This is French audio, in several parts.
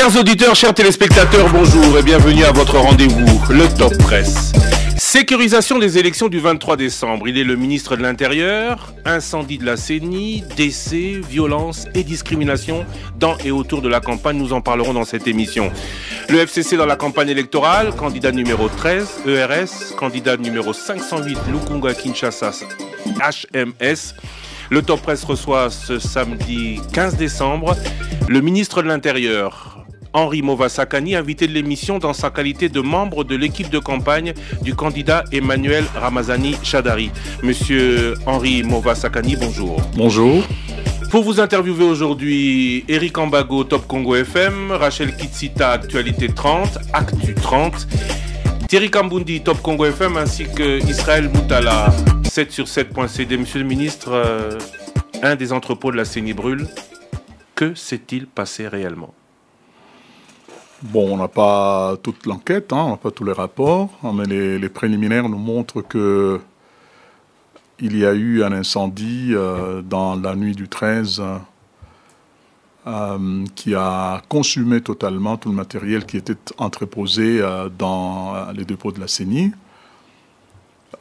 Chers auditeurs, chers téléspectateurs, bonjour et bienvenue à votre rendez-vous, le Top Presse. Sécurisation des élections du 23 décembre. Il est le ministre de l'Intérieur, incendie de la CENI, décès, violence et discrimination dans et autour de la campagne. Nous en parlerons dans cette émission. Le FCC dans la campagne électorale, candidat numéro 13, ERS, candidat numéro 508, Lukunga Kinshasa, HMS. Le Top Presse reçoit ce samedi 15 décembre le ministre de l'Intérieur, Henri Movasakani, invité de l'émission dans sa qualité de membre de l'équipe de campagne du candidat Emmanuel Ramazani Chadari. Monsieur Henri Movasakani, bonjour. Bonjour. Pour vous interviewer aujourd'hui, Eric Ambago, Top Congo FM, Rachel Kitsita, Actualité 30, Actu 30, Thierry Kambundi, Top Congo FM, ainsi que Israël Boutala, 7 sur 7.cd. Monsieur le ministre, euh, un des entrepôts de la CENI brûle. Que s'est-il passé réellement Bon, on n'a pas toute l'enquête, hein, on n'a pas tous les rapports, hein, mais les, préliminaires nous montrent que il y a eu un incendie euh, dans la nuit du 13 euh, euh, qui a consumé totalement tout le matériel qui était entreposé dans les dépôts de la CENI.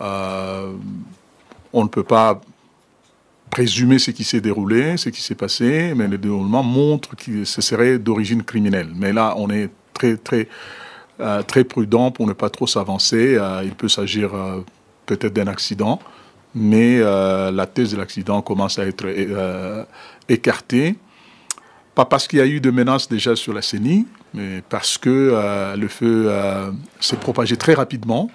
on ne peut pas présumer ce qui s'est déroulé, ce qui s'est passé, mais le déroulement montre que ce serait d'origine criminelle. Mais là, on est très, très, euh, très prudent pour ne pas trop s'avancer. Euh, il peut s'agir euh, peut-être d'un accident, mais la thèse de l'accident commence à être écartée. Pas parce qu'il y a eu de menaces déjà sur la CENI, mais parce que le feu s'est propagé très rapidement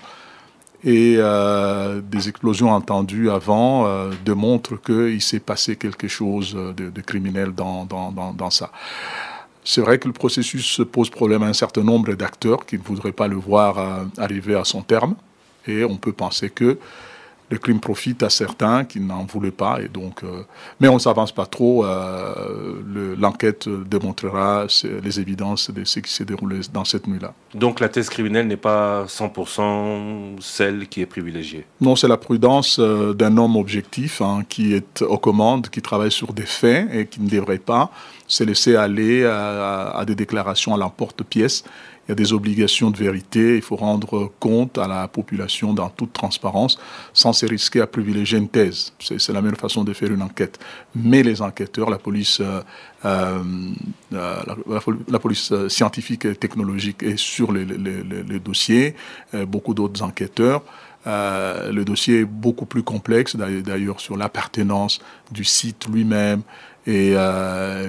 et euh, des explosions entendues avant euh, démontrent qu'il s'est passé quelque chose de, criminel dans, dans, dans, ça. C'est vrai que le processus pose problème à un certain nombre d'acteurs qui ne voudraient pas le voir euh, arriver à son terme et on peut penser que le crime profite à certains qui n'en voulaient pas. Et donc, euh, mais on ne s'avance pas trop. Euh, l'enquête démontrera les évidences de ce qui s'est déroulé dans cette nuit-là. Donc la thèse criminelle n'est pas 100% celle qui est privilégiée Non, c'est la prudence euh, d'un homme objectif hein, qui est aux commandes, qui travaille sur des faits et qui ne devrait pas se laisser aller à, à des déclarations à l'emporte-pièce il y a des obligations de vérité, il faut rendre compte à la population dans toute transparence, sans se risquer à privilégier une thèse. C'est la meilleure façon de faire une enquête. Mais les enquêteurs, la police, euh, euh, euh, la, police scientifique et technologique est sur les, dossiers, beaucoup d'autres enquêteurs. le dossier est beaucoup plus complexe, d'ailleurs, sur l'appartenance du site lui-même et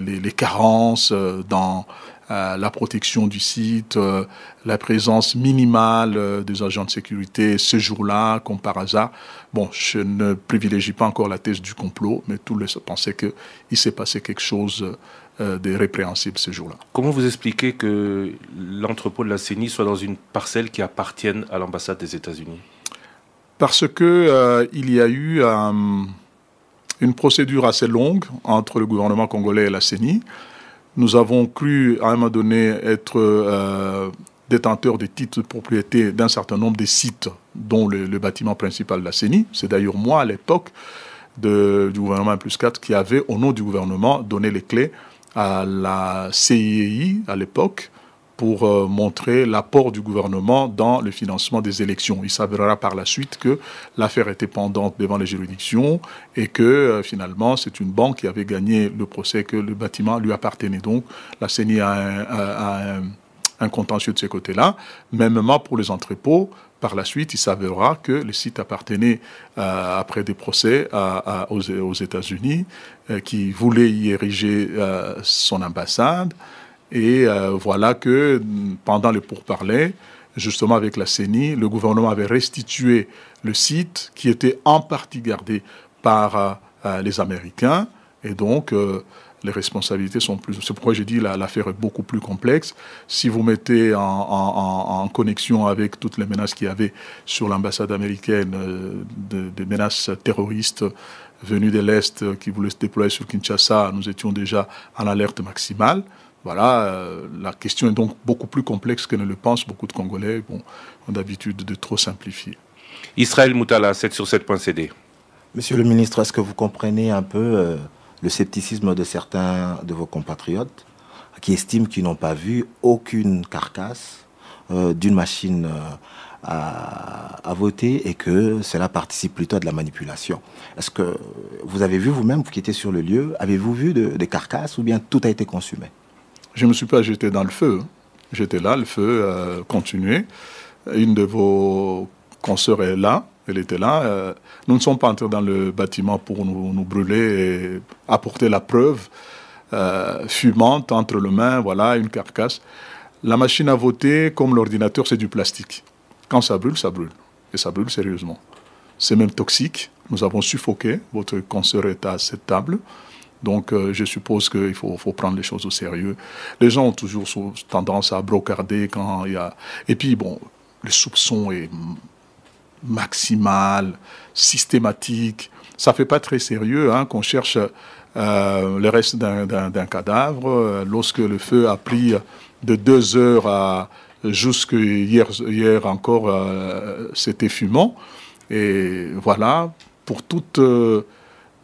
les, les, carences dans euh, la protection du site, euh, la présence minimale euh, des agents de sécurité ce jour-là, comme par hasard. Bon, je ne privilégie pas encore la thèse du complot, mais tout pensaient qu'il s'est passé quelque chose de répréhensible ce jour-là. Comment vous expliquez que l'entrepôt de la CENI soit dans une parcelle qui appartienne à l'ambassade des États-Unis Parce qu'il y a eu une procédure assez longue entre le gouvernement congolais et la CENI nous avons cru à un moment donné être euh, détenteurs des titres de propriété d'un certain nombre de sites, dont le, bâtiment principal de la CENI. C'est d'ailleurs moi à l'époque du gouvernement plus 4 qui avait, au nom du gouvernement, donné les clés à la CIEI e à l'époque pour euh, montrer l'apport du gouvernement dans le financement des élections. Il s'avérera par la suite que l'affaire était pendante devant les juridictions et que euh, finalement c'est une banque qui avait gagné le procès que le bâtiment lui appartenait. Donc la CENI a un, contentieux de ce côté-là. Mêmement pour les entrepôts, par la suite, il s'avérera que le site appartenait, euh, après des procès, aux, aux États-Unis, qui voulaient y ériger son ambassade. Et euh, voilà que pendant le pourparlers, justement avec la CENI, le gouvernement avait restitué le site qui était en partie gardé par euh, euh, les Américains. Et donc, les responsabilités sont plus. C'est pourquoi j'ai dit l'affaire est beaucoup plus complexe. Si vous mettez en, connexion avec toutes les menaces qu'il y avait sur l'ambassade américaine, des menaces terroristes venues de l'Est qui voulaient se déployer sur Kinshasa, nous étions déjà en alerte maximale. Voilà, euh, la question est donc beaucoup plus complexe que ne le pensent beaucoup de Congolais. Bon, ont l'habitude de trop simplifier. Israël Moutala, 7 sur 7.cd. Monsieur le ministre, est-ce que vous comprenez un peu euh, le scepticisme de certains de vos compatriotes qui estiment qu'ils n'ont pas vu aucune carcasse euh, d'une machine à, voter et que cela participe plutôt à de la manipulation. Est-ce que vous avez vu vous-même, vous qui étiez sur le lieu, avez-vous vu des carcasses ou bien tout a été consumé je ne me suis pas jeté dans le feu. Hein. J'étais là, le feu continuait. Une de vos consoeurs est là, elle était là. Euh, nous ne sommes pas entrés dans le bâtiment pour nous, brûler et apporter la preuve euh, fumante entre les mains, voilà, une carcasse. La machine à voter, comme l'ordinateur, c'est du plastique. Quand ça brûle, ça brûle. Et ça brûle sérieusement. C'est même toxique. Nous avons suffoqué. Votre consoeur est à cette table. Donc, euh, je suppose qu'il faut, faut, prendre les choses au sérieux. Les gens ont toujours tendance à brocarder quand il y a... Et puis, bon, le soupçon est maximal, systématique. Ça ne fait pas très sérieux hein, qu'on cherche euh, le reste d'un cadavre. Lorsque le feu a pris de deux heures à jusque hier, hier encore, euh, c'était fumant. Et voilà, pour toute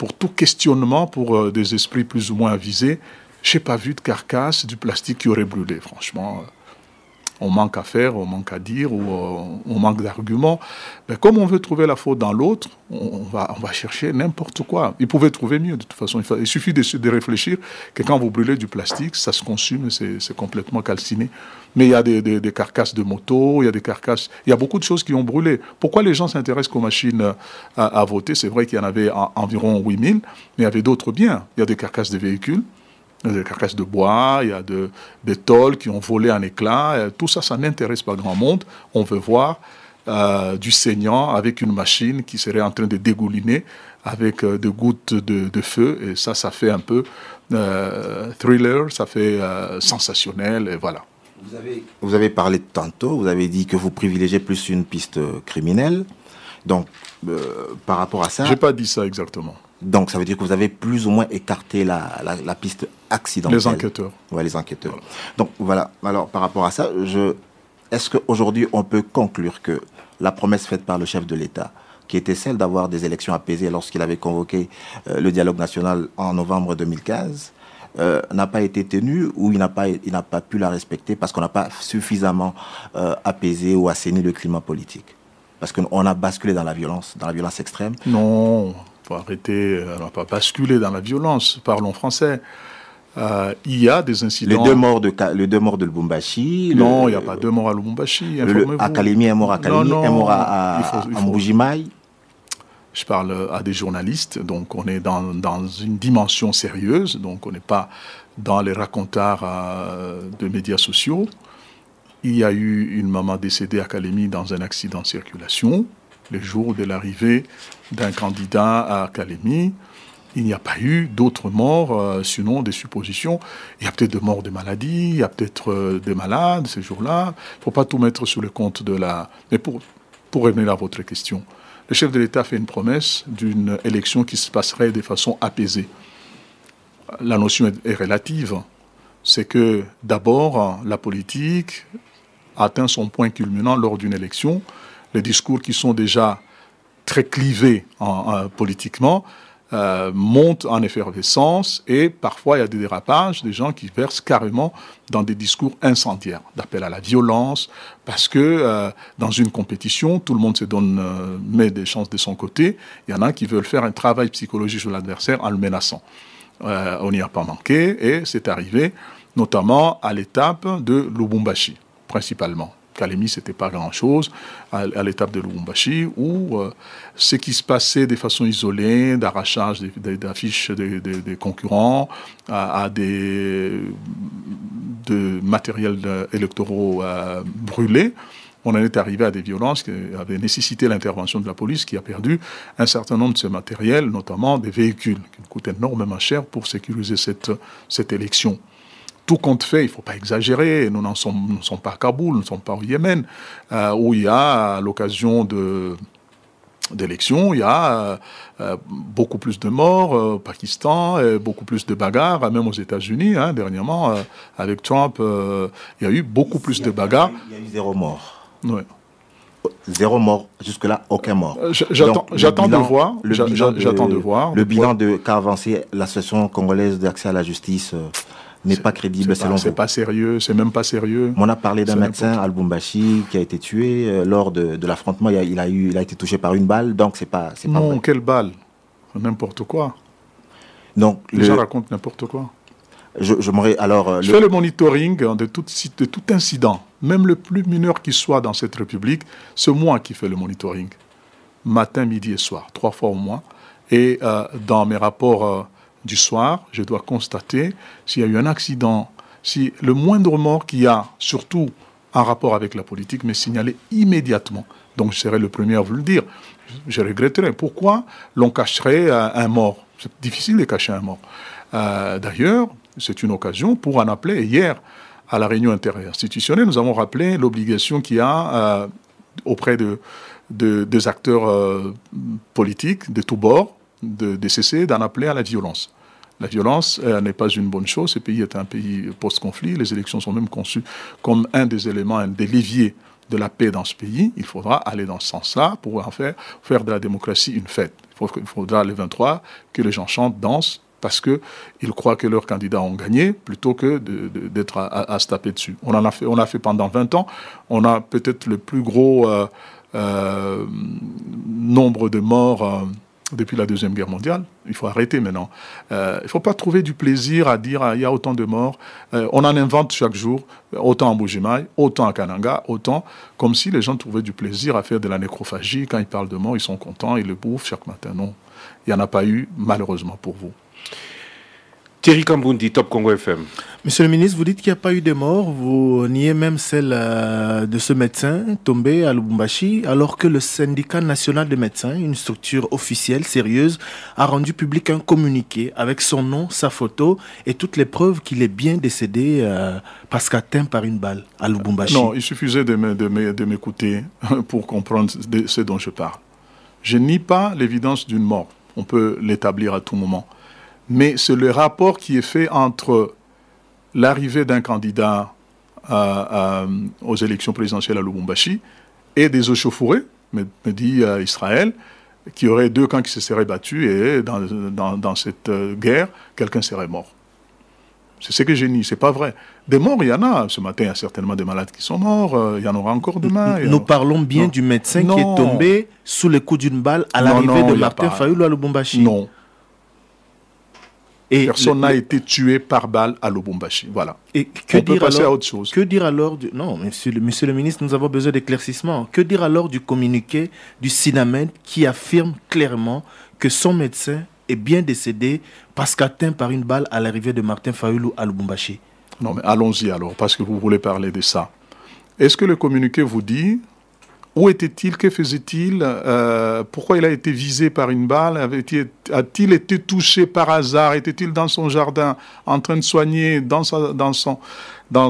pour tout questionnement, pour euh, des esprits plus ou moins avisés, j'ai pas vu de carcasse, du plastique qui aurait brûlé, franchement. Euh on manque à faire, on manque à dire, euh, on manque d'arguments. Mais comme on veut trouver la faute dans l'autre, on, va, on va chercher n'importe quoi. Ils pouvaient trouver mieux, de toute façon. Il, suffit de, réfléchir que quand vous brûlez du plastique, ça se consume, c'est complètement calciné. Mais il y a des, carcasses de motos, il y a des carcasses, il y a beaucoup de choses qui ont brûlé. Pourquoi les gens s'intéressent aux machines euh, à, voter C'est vrai qu'il y en avait environ 8000, mais il y avait d'autres biens. Il y a des carcasses de véhicules des carcasses de bois, il y a de, des tôles qui ont volé en éclats. Euh, tout ça, ça n'intéresse pas grand monde. On veut voir euh, du saignant avec une machine qui serait en train de dégouliner avec euh, des gouttes de, feu. Et ça, ça fait un peu thriller, ça fait sensationnel, et voilà. Vous avez, vous avez parlé tantôt, vous avez dit que vous privilégiez plus une piste criminelle. Donc, par rapport à ça... J'ai pas dit ça exactement. Donc ça veut dire que vous avez plus ou moins écarté la, piste accidentelle. Les enquêteurs. Oui, les enquêteurs. Donc voilà, alors par rapport à ça, je... est-ce qu'aujourd'hui on peut conclure que la promesse faite par le chef de l'État, qui était celle d'avoir des élections apaisées lorsqu'il avait convoqué euh, le dialogue national en novembre 2015, euh, n'a pas été tenue ou il n'a pas, pas pu la respecter parce qu'on n'a pas suffisamment euh, apaisé ou assaini le climat politique Parce qu'on a basculé dans la violence, dans la violence extrême. Non, arrêter, euh, alors pas basculer dans la violence, parlons français. Euh, il y a des incidents. Les deux morts de, deux morts de Lubumbashi. Non, il n'y a pas deux morts à Lubumbashi. Akalemi est mort à Kalemi, un mort à, à, à Je parle à des journalistes, donc on est dans, dans une dimension sérieuse, donc on n'est pas dans les racontards euh, de médias sociaux. Il y a eu une maman décédée à Kalemi dans un accident de circulation le jour de l'arrivée d'un candidat à Calémie. Il n'y a pas eu d'autres morts, euh, sinon des suppositions. Il y a peut-être des morts de maladies, il y a peut-être euh, des malades ces jours-là. Il ne faut pas tout mettre sur le compte de la... Mais pour, pour revenir à votre question, le chef de l'État fait une promesse d'une élection qui se passerait de façon apaisée. La notion est relative. C'est que d'abord, la politique atteint son point culminant lors d'une élection les discours qui sont déjà très clivés politiquement euh, montent en effervescence et parfois il y a des dérapages, des gens qui versent carrément dans des discours incendiaires, d'appel à la violence, parce que euh, dans une compétition, tout le monde se donne, euh, met des chances de son côté. Il y en a qui veulent faire un travail psychologique sur l'adversaire en le menaçant. on n'y a pas manqué et c'est arrivé notamment à l'étape de Lubumbashi, principalement Kalemi, c'était pas grand-chose, à, l'étape de Lubumbashi, où euh, ce qui se passait de façon isolée, d'arrachage d'affiches des, concurrents, à, des de matériels euh, électoraux euh, brûlés, on en est arrivé à des violences qui avaient nécessité l'intervention de la police qui a perdu un certain nombre de ce matériel, notamment des véhicules, qui coûtent énormément cher pour sécuriser cette, cette élection compte fait, il ne faut pas exagérer, nous n'en sommes, pas à Kaboul, nous ne sommes pas au Yémen, euh, où il y a, à l'occasion de, d'élections, il y a euh, beaucoup plus de morts euh, au Pakistan, beaucoup plus de bagarres, même aux États-Unis. Hein, dernièrement, avec Trump, il y a eu beaucoup plus de bagarres. Il y a eu zéro mort. Zéro mort, jusque-là, aucun mort. J'attends de voir. J'attends de, voir. Le bilan de qu'a avancé l'association congolaise d'accès à la justice n'est pas crédible C'est pas sérieux, c'est même pas sérieux. On a parlé d'un médecin, Albumbashi, qui a été tué euh, lors de, l'affrontement. Il, a il a été touché par une balle, donc c'est pas, pas quelle balle N'importe quoi. Donc, Les gens racontent n'importe quoi. Je, je alors, euh, je fais le monitoring hein, de tout, de tout incident, même le plus mineur qui soit dans cette République. C'est moi qui fais le monitoring, matin, midi et soir, trois fois au moins, Et euh, dans mes rapports du soir, je dois constater s'il y a eu un accident, si le moindre mort qui a, surtout en rapport avec la politique, m'est signalé immédiatement. Donc je serai le premier à vous le dire. Je regretterais. Pourquoi l'on cacherait euh, un mort C'est difficile de cacher un mort. Euh, d'ailleurs, c'est une occasion pour en appeler. hier, à la réunion interinstitutionnelle, nous avons rappelé l'obligation qu'il y a euh, auprès de, des acteurs politiques de tous bords de, cesser d'en appeler à la violence. La violence euh, n'est pas une bonne chose. Ce pays est un pays post-conflit. Les élections sont même conçues comme un des éléments, un des leviers de la paix dans ce pays. Il faudra aller dans ce sens-là pour en faire, faire de la démocratie une fête. Il faudra les 23 que les gens chantent, dansent, parce qu'ils croient que leurs candidats ont gagné plutôt que d'être à, se taper dessus. On en a fait, on a fait pendant 20 ans. On a peut-être le plus gros euh, euh, nombre de morts depuis la Deuxième Guerre mondiale. Il faut arrêter maintenant. Euh, il ne faut pas trouver du plaisir à dire il y a autant de morts. Euh, on en invente chaque jour, autant à Bujimaï, autant à Kananga, autant. Comme si les gens trouvaient du plaisir à faire de la nécrophagie. Quand ils parlent de morts, ils sont contents, ils le bouffent chaque matin. Non, il n'y en a pas eu, malheureusement pour vous. Thierry Kamboundi, Top Congo FM. Monsieur le ministre, vous dites qu'il n'y a pas eu de mort, vous niez même celle euh, de ce médecin tombé à Lubumbashi, alors que le syndicat national des médecins, une structure officielle, sérieuse, a rendu public un communiqué avec son nom, sa photo et toutes les preuves qu'il est bien décédé euh, parce qu'atteint par une balle à Lubumbashi. Non, il suffisait de m'écouter pour comprendre ce dont je parle. Je nie pas l'évidence d'une mort, on peut l'établir à tout moment mais c'est le rapport qui est fait entre l'arrivée d'un candidat euh, euh, aux élections présidentielles à Lubumbashi et des eaux me, me dit euh, Israël, qui auraient deux camps qui se seraient battus et dans, cette guerre, quelqu'un serait mort. C'est ce que j'ai dit, c'est pas vrai. Des morts, il y en a. Ce matin, il y a certainement des malades qui sont morts, il y en aura encore demain. Nous, parlons bien du médecin qui est tombé sous le coup d'une balle à l'arrivée de Martin Fayoulou à Lubumbashi. Non, Personne n'a été tué par balle à Lubumbashi. Voilà. que On dire peut passer à autre chose. Que dire alors du... Non, monsieur, le, ministre, nous avons besoin d'éclaircissement. Que dire alors du communiqué du SINAMED qui affirme clairement que son médecin est bien décédé parce qu'atteint par une balle à l'arrivée de Martin Fayoulou à Lubumbashi Non, mais allons-y alors, parce que vous voulez parler de ça. Est-ce que le communiqué vous dit où était-il Que faisait-il euh, Pourquoi il a été visé par une balle A-t-il été touché par hasard Était-il dans son jardin en train de soigner dans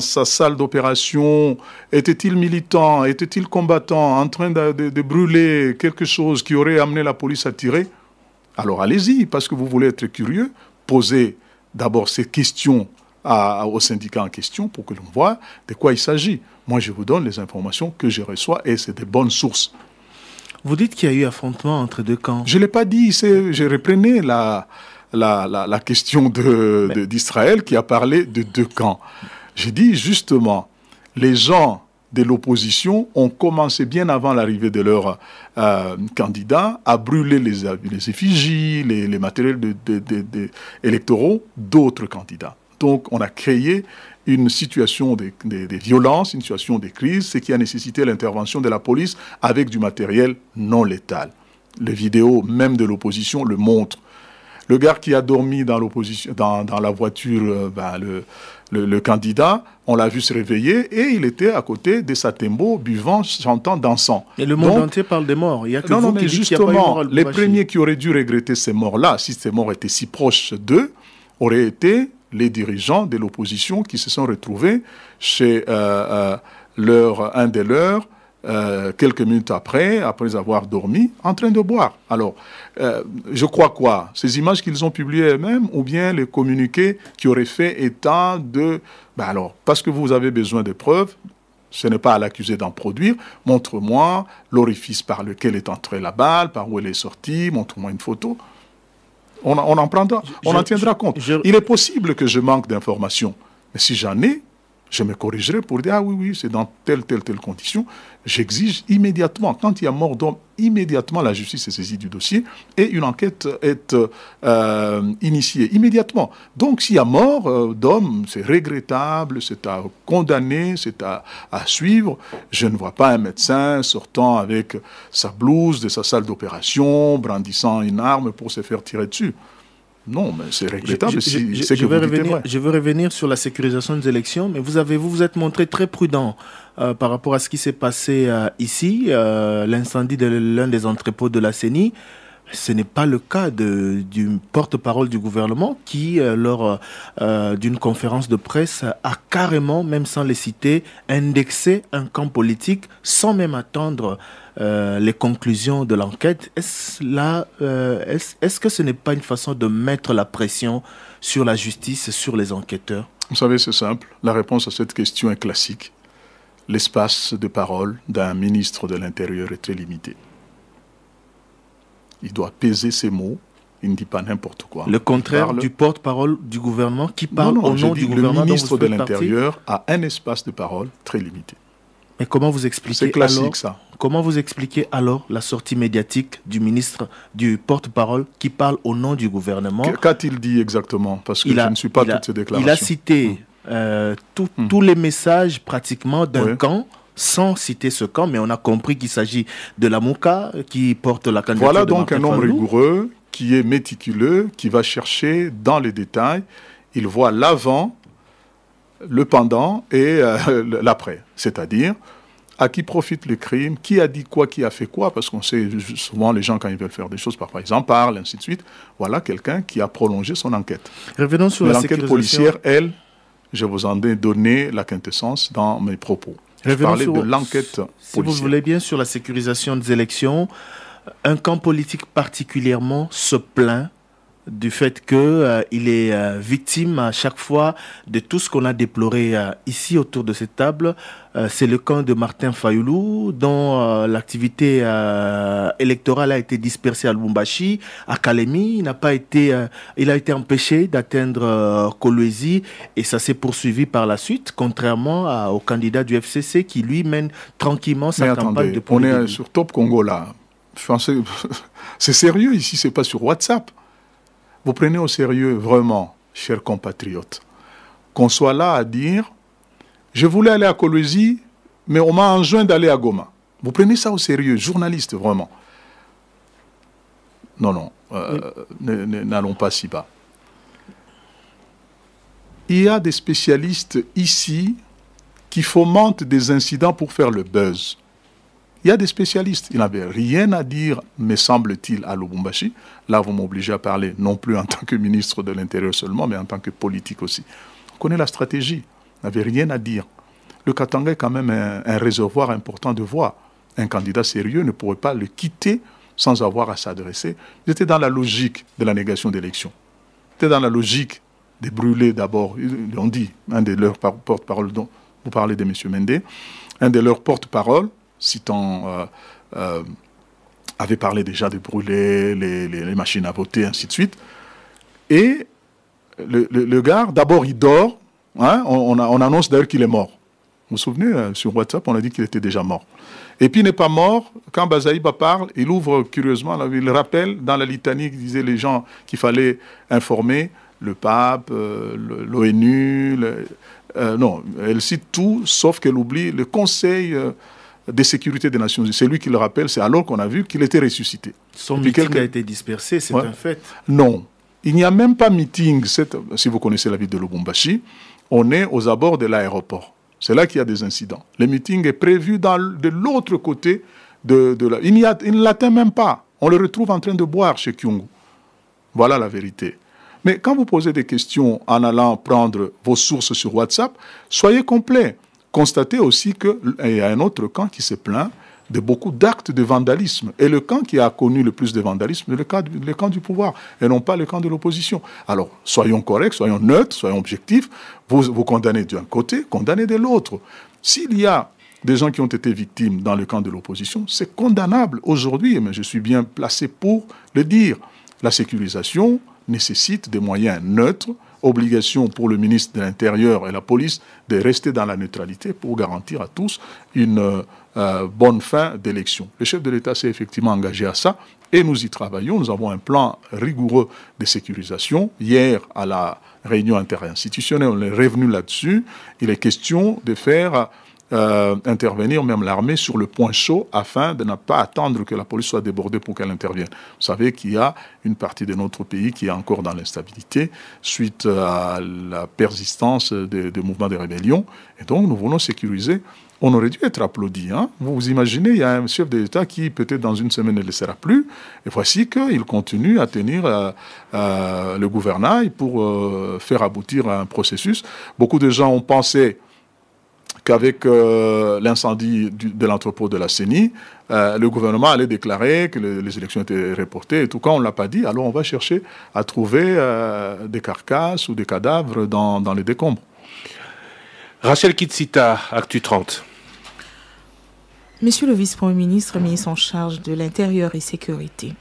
sa, salle d'opération Était-il militant Était-il combattant en train de, brûler quelque chose qui aurait amené la police à tirer Alors allez-y, parce que vous voulez être curieux, posez d'abord ces questions au syndicat en question pour que l'on voit de quoi il s'agit. Moi, je vous donne les informations que je reçois et c'est des bonnes sources. Vous dites qu'il y a eu affrontement entre deux camps. Je ne l'ai pas dit, je reprenais la, la, la, question d'Israël de, d'Israël qui a parlé de deux camps. J'ai dit justement, les gens de l'opposition ont commencé bien avant l'arrivée de leur euh, candidat à brûler les, les effigies, les, les matériels de, de, de, électoraux d'autres candidats. Donc on a créé une situation des, des, violences, une situation des crises, ce qui a nécessité l'intervention de la police avec du matériel non létal. Les vidéos, même de l'opposition, le montrent. Le gars qui a dormi dans, l'opposition, dans, dans la voiture, euh, ben, le, le, candidat, on l'a vu se réveiller et il était à côté de Satembo, buvant, chantant, dansant. Et le monde entier parle des morts. Il y a que non, vous non, justement, les premiers qui auraient dû regretter ces morts-là, si ces morts étaient si proches d'eux, auraient été les dirigeants de l'opposition qui se sont retrouvés chez euh, euh, leur, un des leurs euh, quelques minutes après, après avoir dormi, en train de boire. Alors, je crois quoi Ces images qu'ils ont publiées eux-mêmes ou bien les communiqués qui auraient fait état de... Ben alors, parce que vous avez besoin de preuves, ce n'est pas à l'accusé d'en produire. Montre-moi l'orifice par lequel est entrée la balle, par où elle est sortie, montre-moi une photo on, en prendra, on en tiendra compte. Il est possible que je manque d'informations, mais si j'en ai, je me corrigerai pour dire, ah oui, oui, c'est dans telle, telle, telle condition. J'exige immédiatement, quand il y a mort d'homme, immédiatement la justice est saisie du dossier et une enquête est euh, initiée immédiatement. Donc s'il y a mort euh, d'homme, c'est regrettable, c'est à condamner, c'est à, à, suivre. Je ne vois pas un médecin sortant avec sa blouse de sa salle d'opération, brandissant une arme pour se faire tirer dessus. Non, mais c'est regrettable. Je, veux revenir, je veux revenir sur la sécurisation des élections, mais vous avez vous, êtes montré très prudent euh, par rapport à ce qui s'est passé euh, ici, euh, l'incendie de l'un des entrepôts de la CENI. Ce n'est pas le cas de, du porte-parole du gouvernement qui, lors d'une conférence de presse, a carrément, même sans les citer, indexé un camp politique sans même attendre euh, les conclusions de l'enquête, est-ce là, euh, est-ce, que ce n'est pas une façon de mettre la pression sur la justice, sur les enquêteurs Vous savez, c'est simple. La réponse à cette question est classique. L'espace de parole d'un ministre de l'Intérieur est très limité. Il doit peser ses mots. Il ne dit pas n'importe quoi. Le contraire du porte-parole du gouvernement qui parle au nom du gouvernement. Le ministre de l'Intérieur a un espace de parole très limité. Mais comment vous expliquez alors, Comment vous alors la sortie médiatique du ministre, du porte-parole qui parle au nom du gouvernement Qu'a-t-il dit exactement Parce que je ne suis pas toutes a, ces déclarations. Il a cité hmm. euh, hmm. tous les messages pratiquement d'un camp sans citer ce camp, mais on a compris qu'il s'agit de la Mouka qui porte la candidature. Voilà donc un homme rigoureux qui est méticuleux, qui va chercher dans les détails. Il voit l'avant, le pendant et euh, l'après. C'est-à-dire, à qui profite le crime, qui a dit quoi, qui a fait quoi, parce qu'on sait souvent les gens quand ils veulent faire des choses, parfois ils en parlent, ainsi de suite. Voilà quelqu'un qui a prolongé son enquête. Revenons sur la l'enquête policière, elle, je vous en ai donné la quintessence dans mes propos. Je sur, l'enquête policière. Si vous voulez bien, sur la sécurisation des élections, un camp politique particulièrement se plaint du fait qu'il euh, il est euh, victime à chaque fois de tout ce qu'on a déploré euh, ici autour de cette table. C'est le camp de Martin Fayoulou, dont l'activité électorale a été dispersée à Lubumbashi, à Kalemi. Il n'a pas été, il a été empêché d'atteindre Kolwezi et ça s'est poursuivi par la suite, contrairement au candidat du FCC qui lui mène tranquillement sa campagne attendez, de On est sur Top Congo là. c'est sérieux ici, c'est pas sur WhatsApp vous prenez au sérieux vraiment, chers compatriotes, qu'on soit là à dire, je voulais aller à Colosie, mais on m'a enjoint d'aller à Goma. Vous prenez ça au sérieux, journaliste, vraiment. Non, non, euh, n'allons pas si bas. Il y a des spécialistes ici qui fomentent des incidents pour faire le buzz. Il y a des spécialistes. Il n'avaient rien à dire, me semble-t-il, à Lubumbashi. Là, vous m'obligez à parler non plus en tant que ministre de l'Intérieur seulement, mais en tant que politique aussi. On connaît la stratégie. Il n'avait rien à dire. Le Katanga est quand même un, réservoir important de voix. Un candidat sérieux ne pourrait pas le quitter sans avoir à s'adresser. Ils étaient dans la logique de la négation d'élection. Ils étaient dans la logique de brûler d'abord. Ils l'ont dit, un de leurs porte-parole, vous parlez de M. Mende, un de leurs porte-parole citant euh, euh, avait parlé déjà de brûler les, machines à voter, ainsi de suite. Et le, gars, d'abord, il dort. Hein, on, annonce d'ailleurs qu'il est mort. Vous vous souvenez, euh, sur WhatsApp, on a dit qu'il était déjà mort. Et puis, il n'est pas mort. Quand Bazaïba parle, il ouvre curieusement, il rappelle dans la litanie qu'il disait les gens qu'il fallait informer, le pape, euh, l'ONU. non, elle cite tout, sauf qu'elle oublie le Conseil des sécurité des Nations Unies. C'est lui qui le rappelle, c'est alors qu'on a vu qu'il était ressuscité. Son meeting a été dispersé, c'est un fait. Non, il n'y a même pas meeting. Si vous connaissez la ville de Lubumbashi, on est aux abords de l'aéroport. C'est là qu'il y a des incidents. Le meeting est prévu dans, de l'autre côté de, la... Il, a, il ne l'atteint même pas. On le retrouve en train de boire chez Kyungu. Voilà la vérité. Mais quand vous posez des questions en allant prendre vos sources sur WhatsApp, soyez complet constatez aussi qu'il y a un autre camp qui se plaint de beaucoup d'actes de vandalisme. Et le camp qui a connu le plus de vandalisme, est le, camp, du pouvoir, et non pas le camp de l'opposition. Alors, soyons corrects, soyons neutres, soyons objectifs. Vous, vous condamnez d'un côté, condamnez de l'autre. S'il y a des gens qui ont été victimes dans le camp de l'opposition, c'est condamnable aujourd'hui, mais je suis bien placé pour le dire. La sécurisation nécessite des moyens neutres, obligation pour le ministre de l'Intérieur et la police de rester dans la neutralité pour garantir à tous une euh, euh, bonne fin d'élection. Le chef de l'État s'est effectivement engagé à ça et nous y travaillons. Nous avons un plan rigoureux de sécurisation. Hier, à la réunion interinstitutionnelle, on est revenu là-dessus. Il est question de faire euh, intervenir, même l'armée, sur le point chaud afin de ne pas attendre que la police soit débordée pour qu'elle intervienne. Vous savez qu'il y a une partie de notre pays qui est encore dans l'instabilité suite à la persistance des, mouvements de rébellion. Et donc, nous voulons sécuriser on aurait dû être applaudi. Hein. Vous vous imaginez, il y a un chef d'État qui, peut-être dans une semaine, ne le sera plus. Et voici qu'il continue à tenir euh, euh, le gouvernail pour faire aboutir un processus. Beaucoup de gens ont pensé qu'avec euh, l'incendie de l'entrepôt de la CENI, euh, le gouvernement allait déclarer que les élections étaient reportées. Et tout cas, on ne l'a pas dit. Alors, on va chercher à trouver euh, des carcasses ou des cadavres dans, dans les décombres. Rachel Kitsita, Actu 30. Monsieur le vice-premier ministre, ministre en charge de l'Intérieur et Sécurité,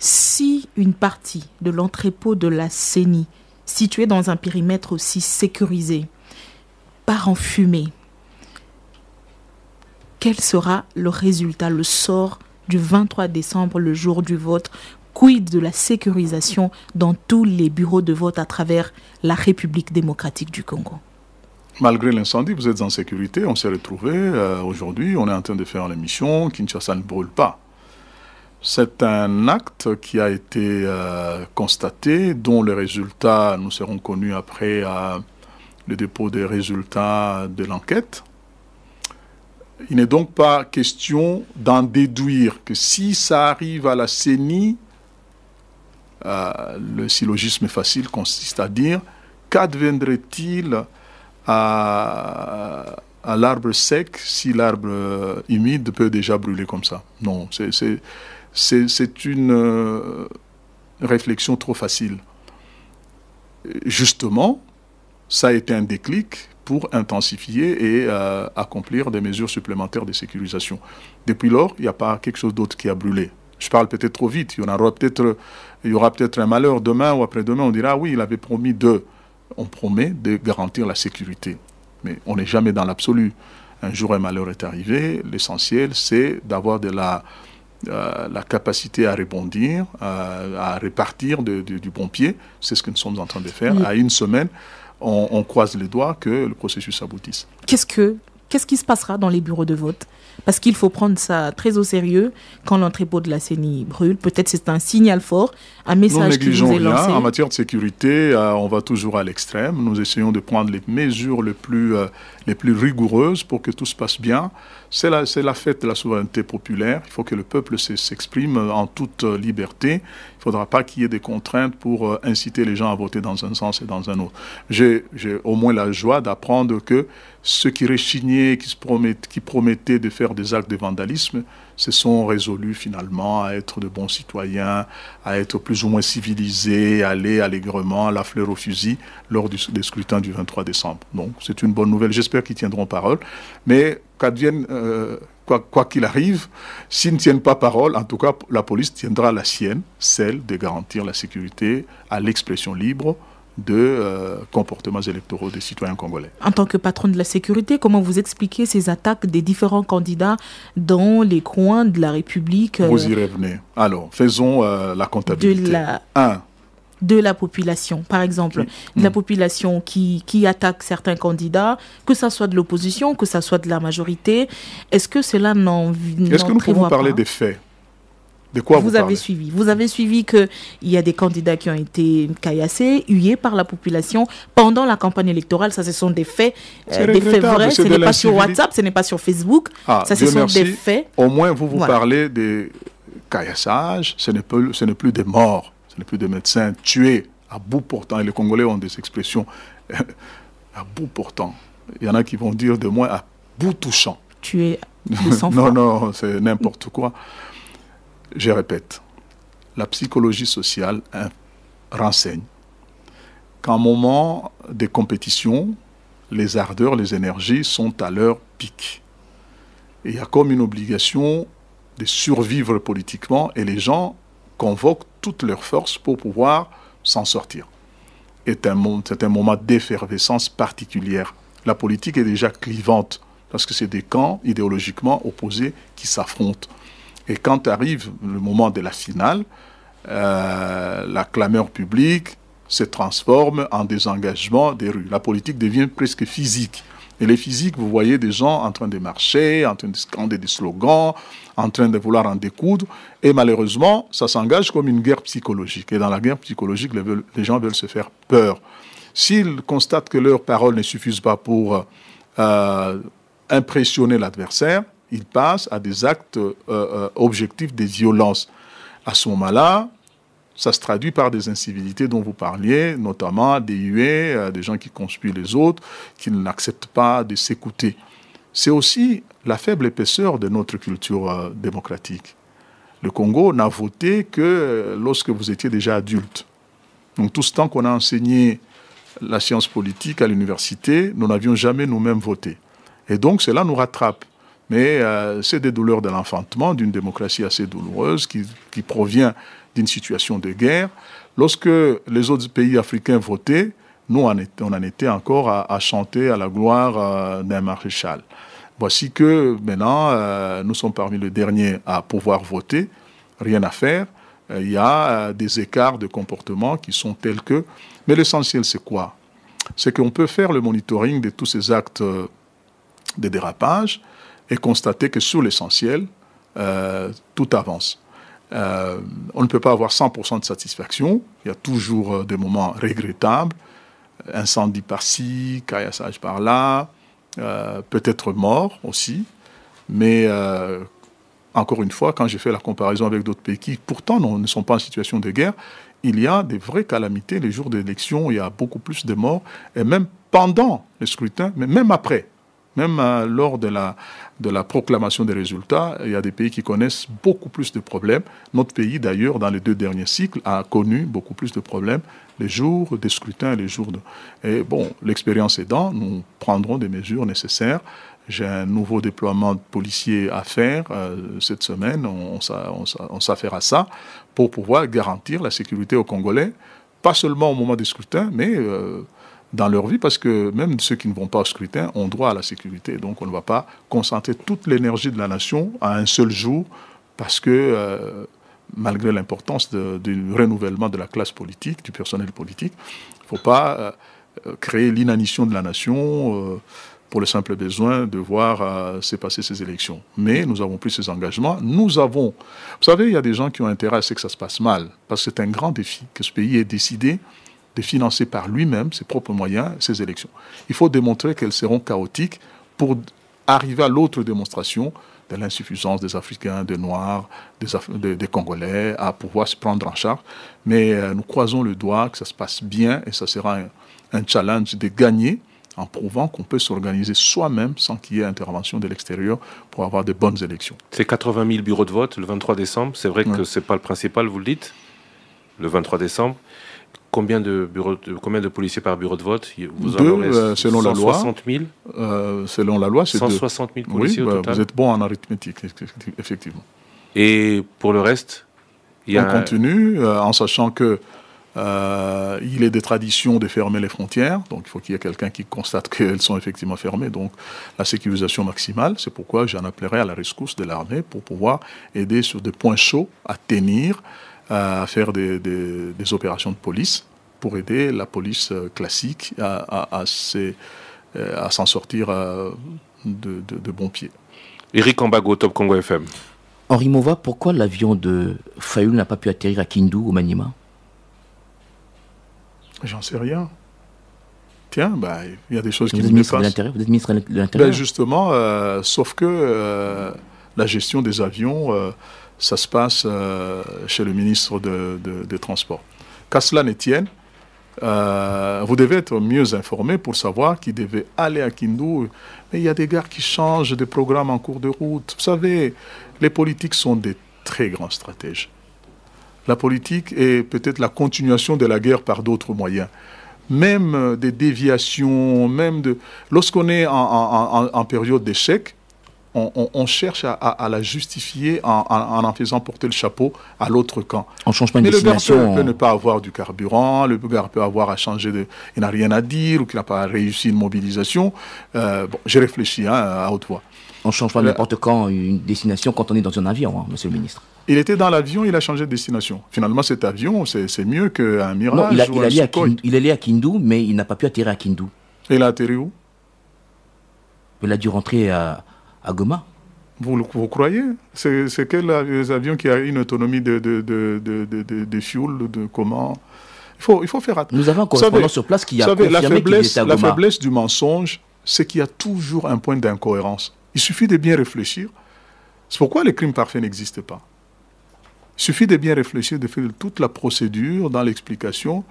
si une partie de l'entrepôt de la CENI, située dans un périmètre aussi sécurisé, part en fumée, quel sera le résultat, le sort du 23 décembre, le jour du vote Quid de la sécurisation dans tous les bureaux de vote à travers la République démocratique du Congo Malgré l'incendie, vous êtes en sécurité. On s'est retrouvés euh, aujourd'hui. On est en train de faire l'émission. Kinshasa ne brûle pas. C'est un acte qui a été euh, constaté, dont les résultats nous seront connus après euh, le dépôt des résultats de l'enquête. Il n'est donc pas question d'en déduire que si ça arrive à la CENI, euh, le syllogisme facile consiste à dire qu'adviendrait-il à, l'arbre sec si l'arbre humide peut déjà brûler comme ça Non, c'est une euh, réflexion trop facile. Justement, ça a été un déclic pour intensifier et euh, accomplir des mesures supplémentaires de sécurisation. Depuis lors, il n'y a pas quelque chose d'autre qui a brûlé. Je parle peut-être trop vite, il y, aura peut-être, il y aura peut-être un malheur demain ou après-demain, on dira ah oui, il avait promis de. On promet de garantir la sécurité, mais on n'est jamais dans l'absolu. Un jour un malheur est arrivé, l'essentiel c'est d'avoir de la, euh, la capacité à rebondir, euh, à répartir du bon pied. C'est ce que nous sommes en train de faire à une semaine on, croise les doigts que le processus aboutisse. Qu'est-ce que quest qui se passera dans les bureaux de vote Parce qu'il faut prendre ça très au sérieux quand l'entrepôt de la CENI brûle. Peut-être c'est un signal fort, un message nous qui nous est lancé. En matière de sécurité, euh, on va toujours à l'extrême. Nous essayons de prendre les mesures les plus euh, rigoureuses pour que tout se passe bien. C'est la, fête de la souveraineté populaire. Il faut que le peuple s'exprime en toute euh, liberté. Il ne faudra pas qu'il y ait des contraintes pour euh, inciter les gens à voter dans un sens et dans un autre. J'ai au moins la joie d'apprendre que ceux qui réchignaient, qui promettaient de faire des actes de vandalisme, se sont résolus finalement à être de bons citoyens, à être plus ou moins civilisés, à aller allègrement, à la fleur au fusil, lors des scrutins du 23 décembre. Donc c'est une bonne nouvelle, j'espère qu'ils tiendront parole. Mais qu'advienne, euh, quoi qu'il arrive, s'ils ne tiennent pas parole, en tout cas la police tiendra la sienne, celle de garantir la sécurité à l'expression libre, de euh, comportements électoraux des citoyens congolais. En tant que patron de la sécurité, comment vous expliquez ces attaques des différents candidats dans les coins de la République Vous euh, y revenez. Alors, faisons euh, la comptabilité. De la... de la population, par exemple, de la mm. population qui, qui attaque certains candidats, que ça soit de l'opposition, que ça soit de la majorité. Est-ce que cela n'en Est-ce que nous pouvons parler des faits vous, avez suivi. Vous avez suivi qu'il y a des candidats qui ont été caillassés, hués par la population pendant la campagne électorale. Ça, ce sont des faits, euh, des faits vrais. Ce n'est pas sur WhatsApp, ce n'est pas sur Facebook. Ah, ça, ce sont des faits. Au moins, vous vous parlez de caillassages. Ce n'est plus, ce des morts, ce n'est plus des médecins tués à bout portant. Et les Congolais ont des expressions à bout portant. Il y en a qui vont dire de moins à bout touchant. Tués de Non, non, c'est n'importe quoi. Je répète, la psychologie sociale hein, renseigne qu'en moment de compétition, les ardeurs, les énergies sont à leur pic. Et il y a comme une obligation de survivre politiquement et les gens convoquent toutes leurs forces pour pouvoir s'en sortir. C'est un, un moment d'effervescence particulière. La politique est déjà clivante parce que c'est des camps idéologiquement opposés qui s'affrontent. Et quand arrive le moment de la finale, euh, la clameur publique se transforme en désengagement des rues. La politique devient presque physique. Et les physiques, vous voyez des gens en train de marcher, en train de scander des slogans, en train de vouloir en découdre. Et malheureusement, ça s'engage comme une guerre psychologique. Et dans la guerre psychologique, les, gens veulent se faire peur. S'ils constatent que leurs paroles ne suffisent pas pour euh, impressionner l'adversaire, il passe à des actes euh, euh, objectifs, des violences. À ce moment-là, ça se traduit par des incivilités dont vous parliez, notamment des huées, euh, des gens qui conspirent les autres, qui n'acceptent pas de s'écouter. C'est aussi la faible épaisseur de notre culture démocratique. Le Congo n'a voté que lorsque vous étiez déjà adulte. Donc tout ce temps qu'on a enseigné la science politique à l'université, nous n'avions jamais nous-mêmes voté. Et donc cela nous rattrape. Mais euh, c'est des douleurs de l'enfantement, d'une démocratie assez douloureuse qui, provient d'une situation de guerre. Lorsque les autres pays africains votaient, nous, on, en était encore à, chanter à la gloire euh, d'un maréchal. Voici que maintenant, euh, nous sommes parmi les derniers à pouvoir voter, rien à faire. Il y a des écarts de comportement qui sont tels que... Mais l'essentiel, c'est quoi C'est qu'on peut faire le monitoring de tous ces actes de dérapage, et constater que sur l'essentiel, euh, tout avance. Euh, on ne peut pas avoir 100% de satisfaction. Il y a toujours euh, des moments regrettables, incendie par-ci, caillassage par-là, peut-être mort aussi. Mais encore une fois, quand j'ai fait la comparaison avec d'autres pays qui pourtant ne sont pas en situation de guerre, il y a des vraies calamités. Les jours d'élection, il y a beaucoup plus de morts, et même pendant le scrutin, mais même après. Même euh, lors de la, proclamation des résultats, il y a des pays qui connaissent beaucoup plus de problèmes. Notre pays, d'ailleurs, dans les deux derniers cycles, a connu beaucoup plus de problèmes les jours des scrutins et les jours de... Et bon, l'expérience dans. nous prendrons des mesures nécessaires. J'ai un nouveau déploiement de policiers à faire euh, cette semaine. On, on, s'affaire à ça pour pouvoir garantir la sécurité aux Congolais, pas seulement au moment des scrutins, mais... Euh, dans leur vie, parce que même ceux qui ne vont pas au scrutin ont droit à la sécurité. Donc on ne va pas concentrer toute l'énergie de la nation à un seul jour, parce que euh, malgré l'importance du renouvellement de la classe politique, du personnel politique, il ne faut pas euh, euh, créer l'inanition de la nation. pour le simple besoin de voir se passer ces élections. Mais nous avons pris ces engagements. Nous avons. Vous savez, il y a des gens qui ont intérêt à ce que ça se passe mal, parce que c'est un grand défi que ce pays ait décidé de financer par lui-même, ses propres moyens, ces élections. Il faut démontrer qu'elles seront chaotiques pour arriver à l'autre démonstration de l'insuffisance des Africains, des Noirs, des, Congolais à pouvoir se prendre en charge. Mais euh, nous croisons le doigt que ça se passe bien et ça sera un, challenge de gagner en prouvant qu'on peut s'organiser soi-même sans qu'il y ait intervention de l'extérieur pour avoir de bonnes élections. C'est 80 000 bureaux de vote le 23 décembre. C'est vrai que ce n'est pas le principal, vous le dites, le 23 décembre. Combien de, bureaux combien de policiers par bureau de vote Deux, euh, selon la loi. 000 euh, Selon la loi, c'est 160 000 policiers oui, au bah, total. Vous êtes bon en arithmétique, effectivement. Et pour le reste il y a... On continue, euh, en sachant que il est des traditions de fermer les frontières, donc il faut qu'il y ait quelqu'un qui constate qu'elles sont effectivement fermées. Donc la sécurisation maximale, c'est pourquoi j'en appellerai à la rescousse de l'armée pour pouvoir aider sur des points chauds à tenir à faire des, des, opérations de police pour aider la police euh, classique à, à, à euh, s'en sortir euh, de, de, de bons pieds. Eric Ambago, Top Congo FM. Henri Mova, pourquoi l'avion de Fayoul n'a pas pu atterrir à Kindu, au Manima J'en sais rien. Tiens, bah, il y a des choses qui vous passent. Vous êtes ministre de l'Intérieur ben, Justement, sauf que la gestion des avions ça se passe euh, chez le ministre de, de, des Transports. Qu'à cela ne tienne, euh, vous devez être mieux informé pour savoir qu'il devait aller à Kindou. Mais il y a des gars qui changent de programme en cours de route. Vous savez, les politiques sont des très grands stratèges. La politique est peut-être la continuation de la guerre par d'autres moyens. Même euh, des déviations, même de... Lorsqu'on est en, en période d'échec, on, cherche à, la justifier en en, faisant porter le chapeau à l'autre camp. On change pas de Mais le gars peut, ne pas avoir du carburant, le gars peut avoir à changer de... Il n'a rien à dire ou qu'il n'a pas réussi une mobilisation. Euh, bon, j'ai réfléchi hein, à haute voix. On ne change pas n'importe quand une destination quand on est dans un avion, hein, monsieur le ministre. Il était dans l'avion, il a changé de destination. Finalement, cet avion, c'est mieux qu'un Mirage non, il, ou un à Kindou, il à Kindu, mais il n'a pas pu atterrir à Kindu. Et il a atterri où Il a dû rentrer à, vous, vous croyez C'est quel euh, avion qui a une autonomie de, de, de, de, de fuel, de comment il faut, il faut faire attention. Nous avons un correspondant sur place qui a savez, la faiblesse, La faiblesse du mensonge, c'est qu'il y a toujours un point d'incohérence. Il suffit de bien réfléchir. C'est pourquoi les crimes parfaits n'existent pas. Il suffit de bien réfléchir, de faire toute la procédure dans l'explication.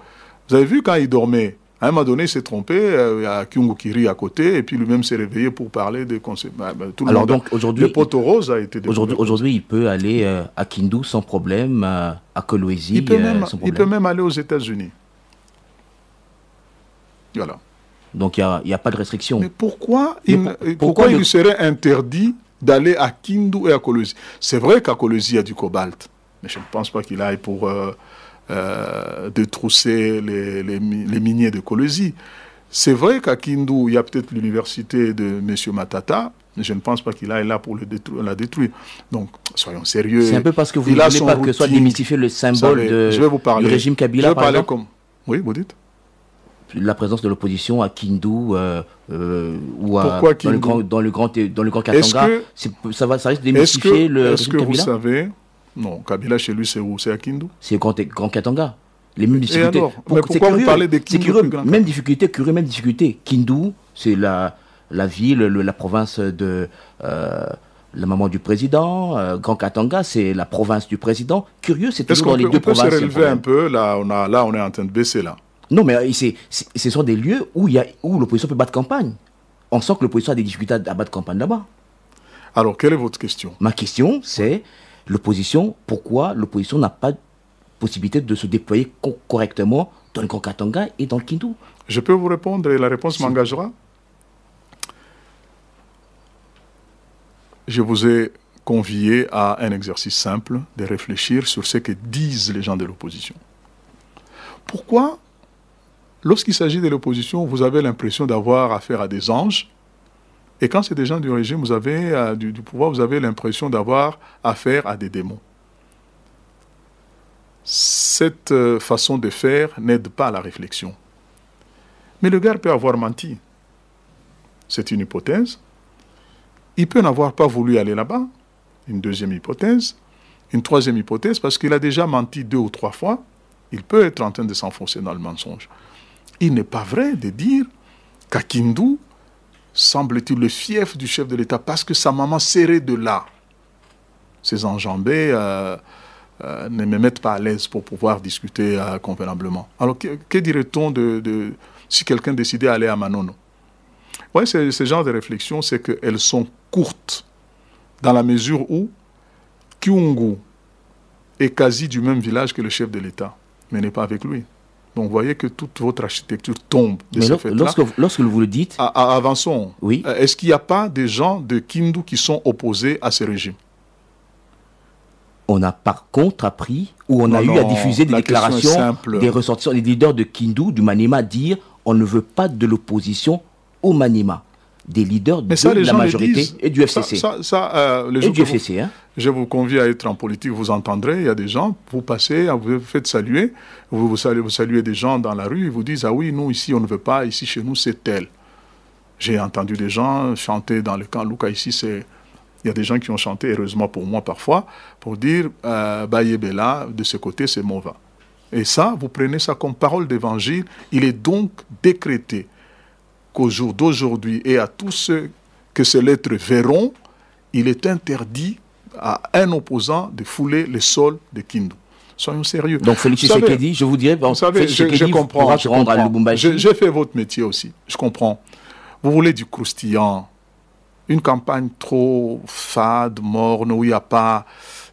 Vous avez vu quand il dormait, à un moment donné, il s'est trompé, il y a à côté, et puis lui-même s'est réveillé pour parler des conseils. Bah, bah, le Alors donc aujourd'hui, le rose a été Aujourd'hui, il peut aller euh, à Kindu sans problème, à Kolwezi il peut euh, même, même aller aux États-Unis. Voilà. Donc il n'y a, pas de restriction. Mais pourquoi, il, pourquoi, il serait interdit d'aller à Kindu et à Kolwezi C'est vrai qu'à Kolwezi, il y a du cobalt. Mais je ne pense pas qu'il aille pour euh, euh, de trousser les, les, miniers de Colosie. C'est vrai qu'à Kindou, il y a peut-être l'université de M. Matata, mais je ne pense pas qu'il aille là pour le la détruire. Donc, soyons sérieux. C'est un peu parce que vous ne voulez pas que soit démystifié le symbole du régime Kabila, comme... Oui, vous dites la présence de l'opposition à Kindou, euh, euh, ou à, Dans, le grand, dans, le grand, Katanga, ça, va, ça risque de démystifier le régime Est-ce que vous savez non, Kabila chez lui, c'est où C'est à Kindu C'est Grand, Grand Katanga. Les mêmes difficultés. mais pourquoi curieux, vous parlez de curieux, Même difficulté, curieux, même difficulté. Kindu, c'est la, la ville, la province de. Euh, la maman du président, euh, Grand Katanga, c'est la province du président. Curieux, c'est toujours dans les peut, deux on provinces. Peut se relever un peu, là on, a, là, on est en train de baisser, là. Non, mais euh, ce sont des lieux où, où l'opposition peut battre campagne. On sent que l'opposition a des difficultés à battre campagne là-bas. Alors, quelle est votre question Ma question, c'est L'opposition, pourquoi l'opposition n'a pas possibilité de se déployer correctement dans le Grand et dans le Kindu Je peux vous répondre et la réponse m'engagera. Je vous ai convié à un exercice simple de réfléchir sur ce que disent les gens de l'opposition. Pourquoi, lorsqu'il s'agit de l'opposition, vous avez l'impression d'avoir affaire à des anges et quand c'est des gens du régime, vous avez, euh, du, pouvoir, vous avez l'impression d'avoir affaire à des démons. Cette euh, façon de faire n'aide pas à la réflexion. Mais le gars peut avoir menti. C'est une hypothèse. Il peut n'avoir pas voulu aller là-bas. Une deuxième hypothèse. Une troisième hypothèse, parce qu'il a déjà menti deux ou trois fois. Il peut être en train de s'enfoncer dans le mensonge. Il n'est pas vrai de dire Kindou, semble-t-il, le fief du chef de l'État parce que sa maman serrait de là ses enjambées. Euh, euh, ne me mettent pas à l'aise pour pouvoir discuter euh, convenablement. Alors, que, dirait-on de, si quelqu'un décidait d'aller à Manono Oui, ce genre de réflexion, c'est qu'elles sont courtes, dans la mesure où Kyungu est quasi du même village que le chef de l'État, mais n'est pas avec lui. Donc vous voyez que toute votre architecture tombe de Mais lorsque, lorsque, vous le dites... avançons. Oui. Euh, est-ce qu'il n'y a pas des gens de Kindu qui sont opposés à ce régime on a par contre appris, ou on a eu à diffuser des déclarations des ressortissants, des leaders de Kindu, du Manima, dire on ne veut pas de l'opposition au Manima. Des leaders de la majorité et du FCC. Euh, et du FCC. Hein. Je vous convie à être en politique, vous entendrez, il y a des gens, vous passez, vous faites saluer, vous, vous, saluez, des gens dans la rue, ils vous disent, ah oui, nous ici on ne veut pas, ici chez nous c'est tel. J'ai entendu des gens chanter dans le camp Luca, ici c'est... Il y a des gens qui ont chanté, heureusement pour moi parfois, pour dire euh, Bella, de ce côté, c'est Mova. Et ça, vous prenez ça comme parole d'évangile. Il est donc décrété qu'au jour d'aujourd'hui et à tous ceux que ces lettres verront, il est interdit à un opposant de fouler le sol de Kindu. Soyons sérieux. Donc Félix Tshisekedi, je vous dirais, vous savez, je, comprends, je comprends. J'ai fait votre métier aussi, je comprends. Vous voulez du croustillant, une campagne trop fade, morne, où il n'y a pas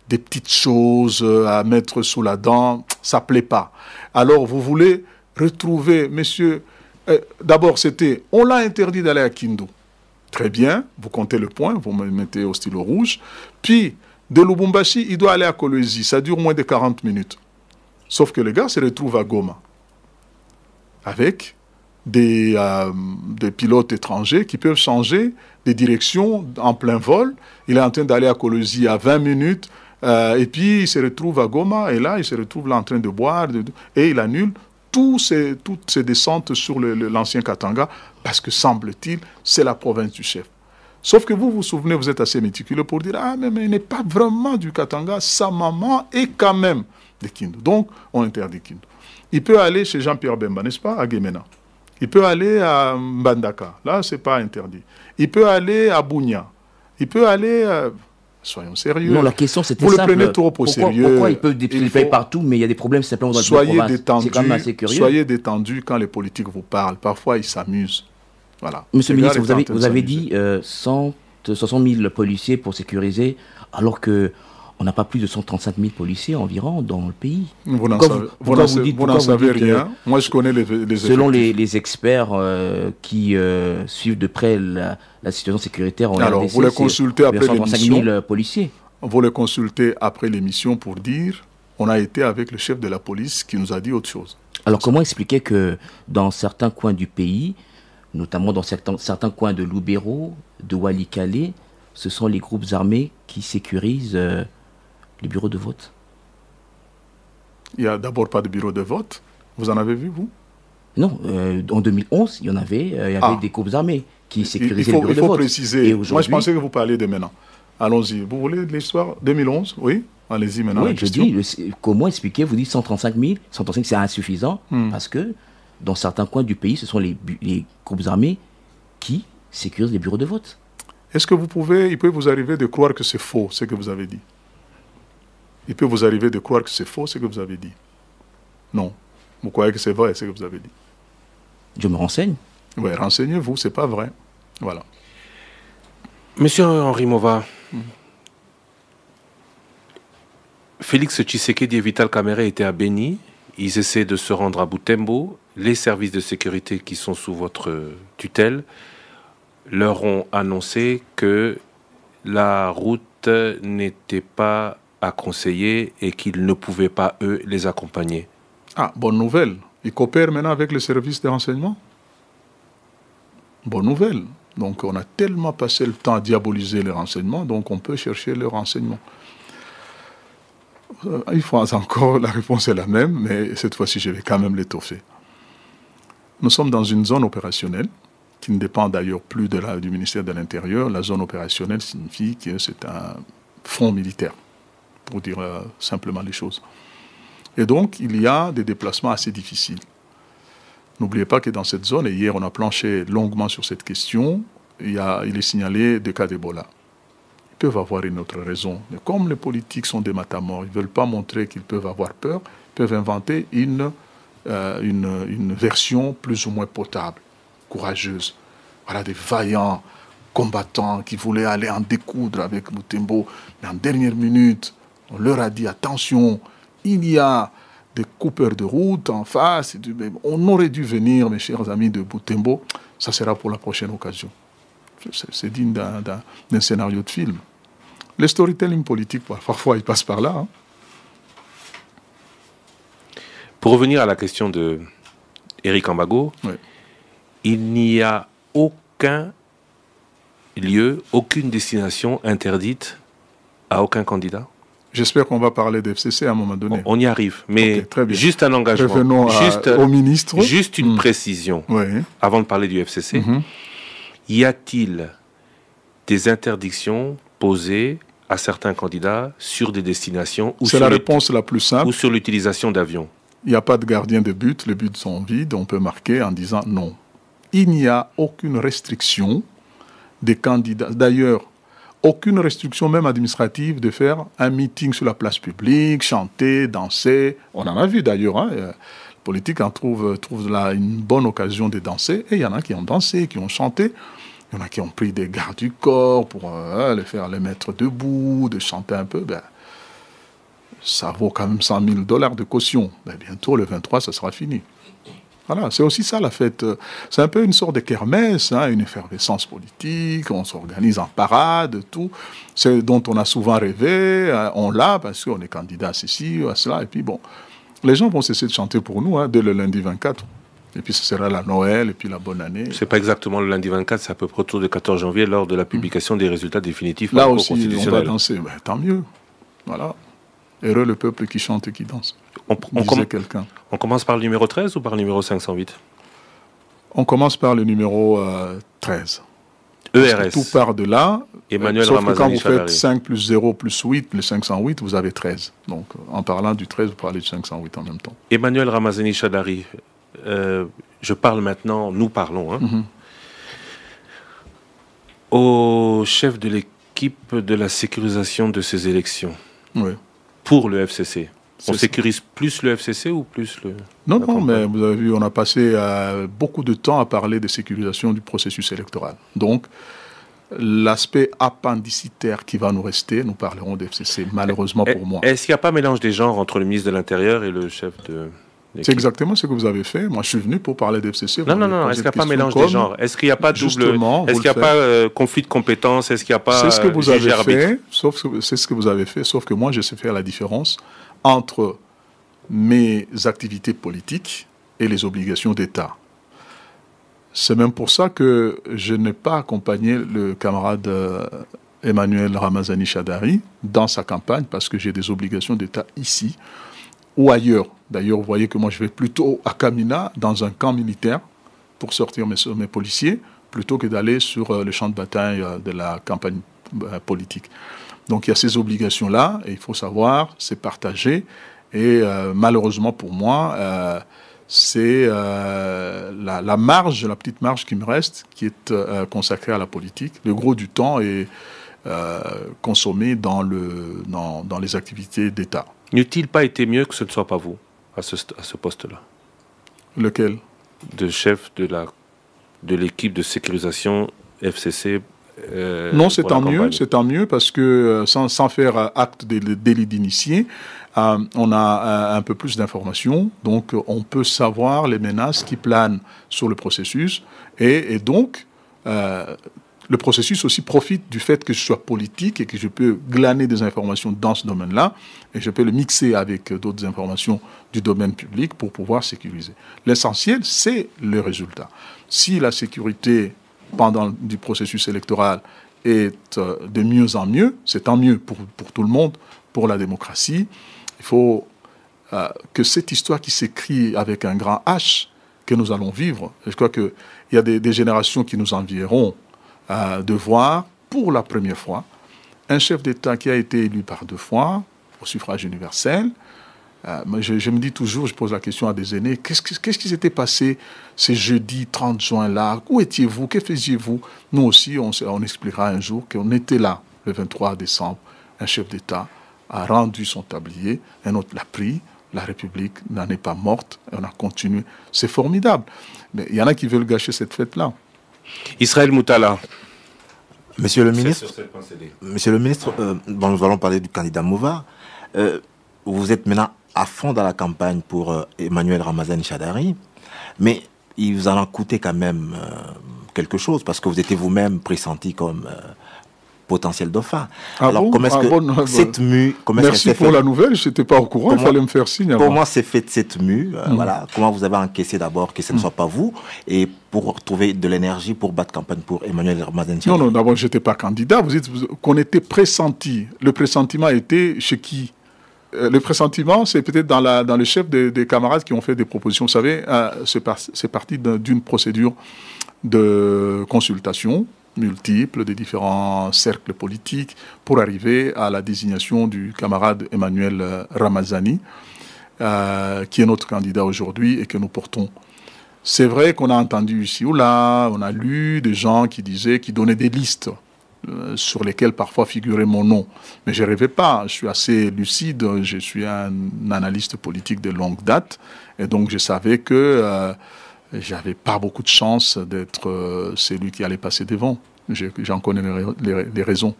des petites choses à mettre sous la dent, ça ne plaît pas. Alors vous voulez retrouver, monsieur, euh, d'abord c'était, on l'a interdit d'aller à Kindou. Très bien, vous comptez le point, vous me mettez au stylo rouge. Puis, de Lubumbashi, il doit aller à Kolwezi. Ça dure moins de 40 minutes. Sauf que le gars se retrouve à Goma. Avec euh, des, pilotes étrangers qui peuvent changer de direction en plein vol. Il est en train d'aller à Kolwezi à 20 minutes, euh, et puis il se retrouve à Goma, et là, il se retrouve là en train de boire, et il annule toutes ces descentes sur l'ancien Katanga, parce que semble-t-il, c'est la province du chef. Sauf que vous vous souvenez, vous êtes assez méticuleux pour dire Ah, mais, il n'est pas vraiment du Katanga, sa maman est quand même des Kindu. Donc, on interdit Kindu. Il peut aller chez Jean-Pierre Bemba, n'est-ce pas, à Guémena. Il peut aller à Mbandaka, là, ce n'est pas interdit. Il peut aller à Bounia. Il peut aller. À... Euh, Soyons sérieux. Non, question c'était Vous le prenez trop au sérieux. Pourquoi ils peuvent déployer partout, mais il y a des problèmes simplement dans soyez la détendu, quand Soyez détendu quand les politiques vous parlent. Parfois, ils s'amusent. Voilà. Monsieur le ministre, vous avez, dit 60 000 euh, policiers pour sécuriser, alors que on n'a pas plus de 135 000 policiers environ dans le pays. Vous n'en savez, rien. Moi, je connais les, les Selon les, experts euh, qui euh, suivent de près la, situation sécuritaire en Alors, vous les consultez après l'émission. policiers. Vous les consultez après l'émission pour dire on a été avec le chef de la police qui nous a dit autre chose. Alors, comment expliquer que dans certains coins du pays, notamment dans certains, coins de Loubéro, de Walikale, ce sont les groupes armés qui sécurisent euh, les bureaux de vote Il n'y a d'abord pas de bureau de vote. Vous en avez vu, vous Non, euh, en 2011, il y en avait, euh, il y avait ah. des groupes armés qui sécurisaient les bureaux de vote. préciser. Moi, je pensais que vous parliez de maintenant. Allons-y. Vous voulez l'histoire 2011 Oui Allez-y maintenant. je comment expliquer Vous dites 135 000, 135 c'est insuffisant hmm. parce que dans certains coins du pays, ce sont les, les groupes armés qui sécurisent les bureaux de vote. Est-ce que vous pouvez, il peut vous arriver de croire que c'est faux ce que vous avez dit il peut vous arriver de croire que c'est faux ce que vous avez dit. Non. Vous croyez que c'est vrai ce que vous avez dit. Je me renseigne. Oui, renseignez-vous, c'est pas vrai. Voilà. Monsieur Henri Mova, hmm. Félix Tshisekedi et Vital Kamere étaient à Béni. Ils essaient de se rendre à Boutembo. Les services de sécurité qui sont sous votre tutelle leur ont annoncé que la route n'était pas à conseiller et qu'ils ne pouvaient pas, eux, les accompagner. Ah, bonne nouvelle. Ils coopèrent maintenant avec le service de renseignement. Bonne nouvelle. Donc on a tellement passé le temps à diaboliser les renseignements, donc on peut chercher les renseignements. Euh, une fois encore, la réponse est la même, mais cette fois-ci, je vais quand même l'étoffer. Nous sommes dans une zone opérationnelle qui ne dépend d'ailleurs plus de la, du ministère de l'Intérieur. La zone opérationnelle signifie que c'est un front militaire pour dire euh, simplement les choses. Et donc, il y a des déplacements assez difficiles. N'oubliez pas que dans cette zone, et hier on a planché longuement sur cette question, il, y a, il est signalé des cas d'Ebola. Ils peuvent avoir une autre raison. Mais comme les politiques sont des matamors, ils ne veulent pas montrer qu'ils peuvent avoir peur, ils peuvent inventer une, euh, une, une version plus ou moins potable, courageuse. Voilà des vaillants combattants qui voulaient aller en découdre avec Mutembo, mais en dernière minute, on leur a dit attention, il y a des coupeurs de route en face. On aurait dû venir, mes chers amis de Boutembo. Ça sera pour la prochaine occasion. C'est digne d'un scénario de film. Le storytelling politique, bah, parfois, il passe par là. Hein. Pour revenir à la question de Eric Ambago, il n'y a aucun lieu, aucune destination interdite à aucun candidat J'espère qu'on va parler FCC à un moment donné. On, y arrive, mais juste un engagement. Revenons juste, au ministre. Juste une hmm. précision avant de parler du FCC. Mhm. Y a-t-il des interdictions posées à certains candidats sur des destinations ou C'est la réponse la plus simple. Ou sur l'utilisation d'avions Il n'y a pas de gardien de but, les buts sont vides, on peut marquer en disant non. Il n'y a aucune restriction des candidats. D'ailleurs, aucune restriction, même administrative, de faire un meeting sur la place publique, chanter, danser. On en a vu d'ailleurs. Hein, politique en trouve, trouve là une bonne occasion de danser. Et il y en a qui ont dansé, qui ont chanté. Il y en a qui ont pris des gardes du corps pour euh, les faire les mettre debout, de chanter un peu. Ben, ça vaut quand même 100 000 dollars de caution. Ben, bientôt, le 23, ça sera fini. Voilà, c'est aussi ça la fête. Euh, c'est un peu une sorte de kermesse, hein, une effervescence politique, on s'organise en parade, tout. C'est dont on a souvent rêvé, euh, on l'a parce qu'on est candidat à ceci ou à cela. Et puis bon, les gens vont cesser de chanter pour nous hein, dès le lundi 24. Et puis ce sera la Noël et puis la bonne année. C'est pas exactement le lundi 24, c'est à peu près autour du 14 janvier lors de la publication des résultats définitifs. Là aussi, on va danser. Ben, tant mieux. Voilà. Heureux le peuple qui chante et qui danse. On, commence par le numéro 13 ou par le numéro 508 On commence par le numéro 13. Euh, ERS. Tout part de là. Emmanuel euh, que quand vous faites 5 plus 0 plus 8, le 508, vous avez 13. Donc, en parlant du 13, vous parlez du 508 en même temps. Emmanuel Ramazani Chadari, euh, je parle maintenant, nous parlons, hein. mhm. au chef de l'équipe de la sécurisation de ces élections pour le FCC. On sécurise plus le FCC ou plus le... Non, non, mais vous avez vu, on a passé euh, beaucoup de temps à parler de sécurisation du processus électoral. Donc, l'aspect appendicitaire qui va nous rester, nous parlerons du FCC, malheureusement eh, pour moi. Est-ce qu'il n'y a pas mélange des genres entre le ministre de l'Intérieur et le chef de... C'est exactement ce que vous avez fait. Moi, je suis venu pour parler FCC. Non, non, non. Est-ce qu'il n'y a pas mélange des genres Est-ce qu'il n'y a pas double Est-ce qu'il n'y a pas euh, conflit de compétences Est-ce qu'il n'y a pas C'est ce que euh, vous avez fait. Sauf c'est ce que vous avez fait. Sauf que moi, je sais faire la différence entre mes activités politiques et les obligations d'État. C'est même pour ça que je n'ai pas accompagné le camarade euh, Emmanuel Ramazani Chadari dans sa campagne parce que j'ai des obligations d'État ici ou ailleurs. D'ailleurs, vous voyez que moi je vais plutôt à Kamina, dans un camp militaire, pour sortir mes, mes policiers, plutôt que d'aller sur euh, le champ de bataille euh, de la campagne politique. Donc il y a ces obligations-là, et il faut savoir, c'est partagé. Et euh, malheureusement pour moi, euh, c'est euh, la, la, marge, la petite marge qui me reste, qui est consacrée à la politique. Le gros du temps est consommé dans, le, dans, les activités d'État. N'eût-il pas été mieux que ce ne soit pas vous à ce, poste-là Lequel De chef de la de l'équipe de sécurisation FCC euh, non, c'est tant mieux, c'est tant mieux parce que euh, sans, faire euh, acte de, délit d'initié, on a un peu plus d'informations, donc on peut savoir les menaces qui planent sur le processus et, et donc le processus aussi profite du fait que je sois politique et que je peux glaner des informations dans ce domaine-là et je peux le mixer avec d'autres informations du domaine public pour pouvoir sécuriser. L'essentiel, c'est le résultat. Si la sécurité pendant du processus électoral est euh, de mieux en mieux, c'est tant mieux pour, pour, tout le monde, pour la démocratie. Il faut euh, que cette histoire qui s'écrit avec un grand H que nous allons vivre, je crois qu'il y a des, des, générations qui nous envieront euh, de voir pour la première fois un chef d'État qui a été élu par deux fois au suffrage universel, euh, je, me dis toujours, je pose la question à des aînés, qu'est-ce qui, s'était passé ce jeudi 30 juin-là Où étiez-vous Que faisiez-vous Nous aussi, on, expliquera un jour qu'on était là, le 23 décembre. Un chef d'État a rendu son tablier, un autre l'a pris, la République n'en est pas morte, on a continué. C'est formidable. Mais il y en a qui veulent gâcher cette fête-là. Israël Moutala. Monsieur le ministre, monsieur le ministre euh, nous allons parler du candidat Mouva. Euh, vous êtes maintenant à fond dans la campagne pour euh, Emmanuel Ramazan Chadari, mais il vous en a coûté quand même euh, quelque chose parce que vous étiez vous-même pressenti comme euh, potentiel dauphin. Ah Alors, ah comment est-ce que cette mue. merci pour la nouvelle, je n'étais pas au courant, il fallait me faire signe. Comment s'est faite cette mue mm. voilà, Comment vous avez encaissé d'abord que ce ne mm. soit pas vous Et pour trouver de l'énergie pour battre campagne pour Emmanuel Ramazan Non, non, d'abord, je n'étais pas candidat. Vous dites qu'on était pressenti. Le pressentiment était chez qui euh, le pressentiment, c'est peut-être dans, le chef des, camarades qui ont fait des propositions. Vous savez, euh, c'est parti d'une procédure de consultation multiple des différents cercles politiques pour arriver à la désignation du camarade Emmanuel Ramazani, euh, qui est notre candidat aujourd'hui et que nous portons. C'est vrai qu'on a entendu ici ou là, on a lu des gens qui disaient, qui donnaient des listes euh, sur lesquels parfois figurait mon nom. Mais je ne rêvais pas, je suis assez lucide, je suis un analyste politique de longue date, et donc je savais que euh, j'avais pas beaucoup de chance d'être euh, celui qui allait passer devant. J'en connais les, raisons.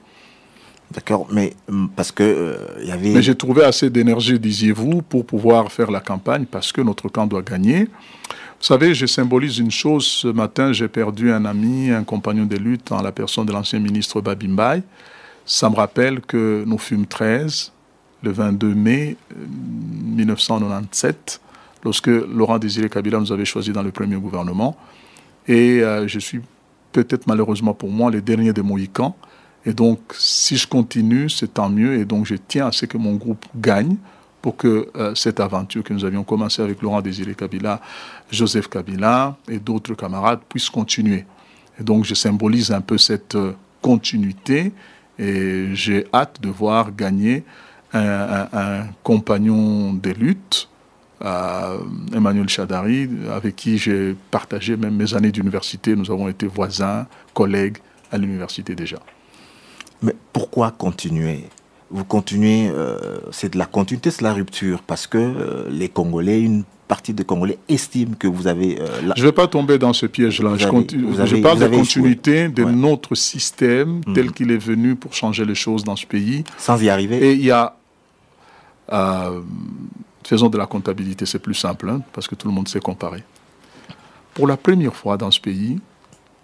D'accord, mais parce que il y avait. Mais j'ai trouvé assez d'énergie, disiez-vous, pour pouvoir faire la campagne, parce que notre camp doit gagner. Vous savez, je symbolise une chose. Ce matin, j'ai perdu un ami, un compagnon de lutte, en la personne de l'ancien ministre Babimbaï. Ça me rappelle que nous fûmes 13 le 22 mai 1997, euh, lorsque Laurent Désiré Kabila nous avait choisi dans le premier gouvernement. Et euh, je suis peut-être malheureusement pour moi le dernier des Mohicans. Et donc, si je continue, c'est tant mieux. Et donc, je tiens à ce que mon groupe gagne pour que euh, cette aventure que nous avions commencée avec Laurent Désiré Kabila, Joseph Kabila et d'autres camarades puisse continuer. Et donc je symbolise un peu cette euh, continuité et j'ai hâte de voir gagner un, compagnon des luttes, euh, Emmanuel Chadari, avec qui j'ai partagé même mes années d'université. Nous avons été voisins, collègues à l'université déjà. Mais pourquoi continuer vous continuez, euh, c'est de la continuité, c'est la rupture, parce que euh, les Congolais, une partie des Congolais estiment que vous avez... Euh, je ne vais pas tomber dans ce piège-là. Je, parle de continuité de notre système mhm. tel qu'il est venu pour changer les choses dans ce pays. Sans y arriver. Et il y a... faisons de la comptabilité, c'est plus simple, hein, parce que tout le monde sait comparer. Pour la première fois dans ce pays,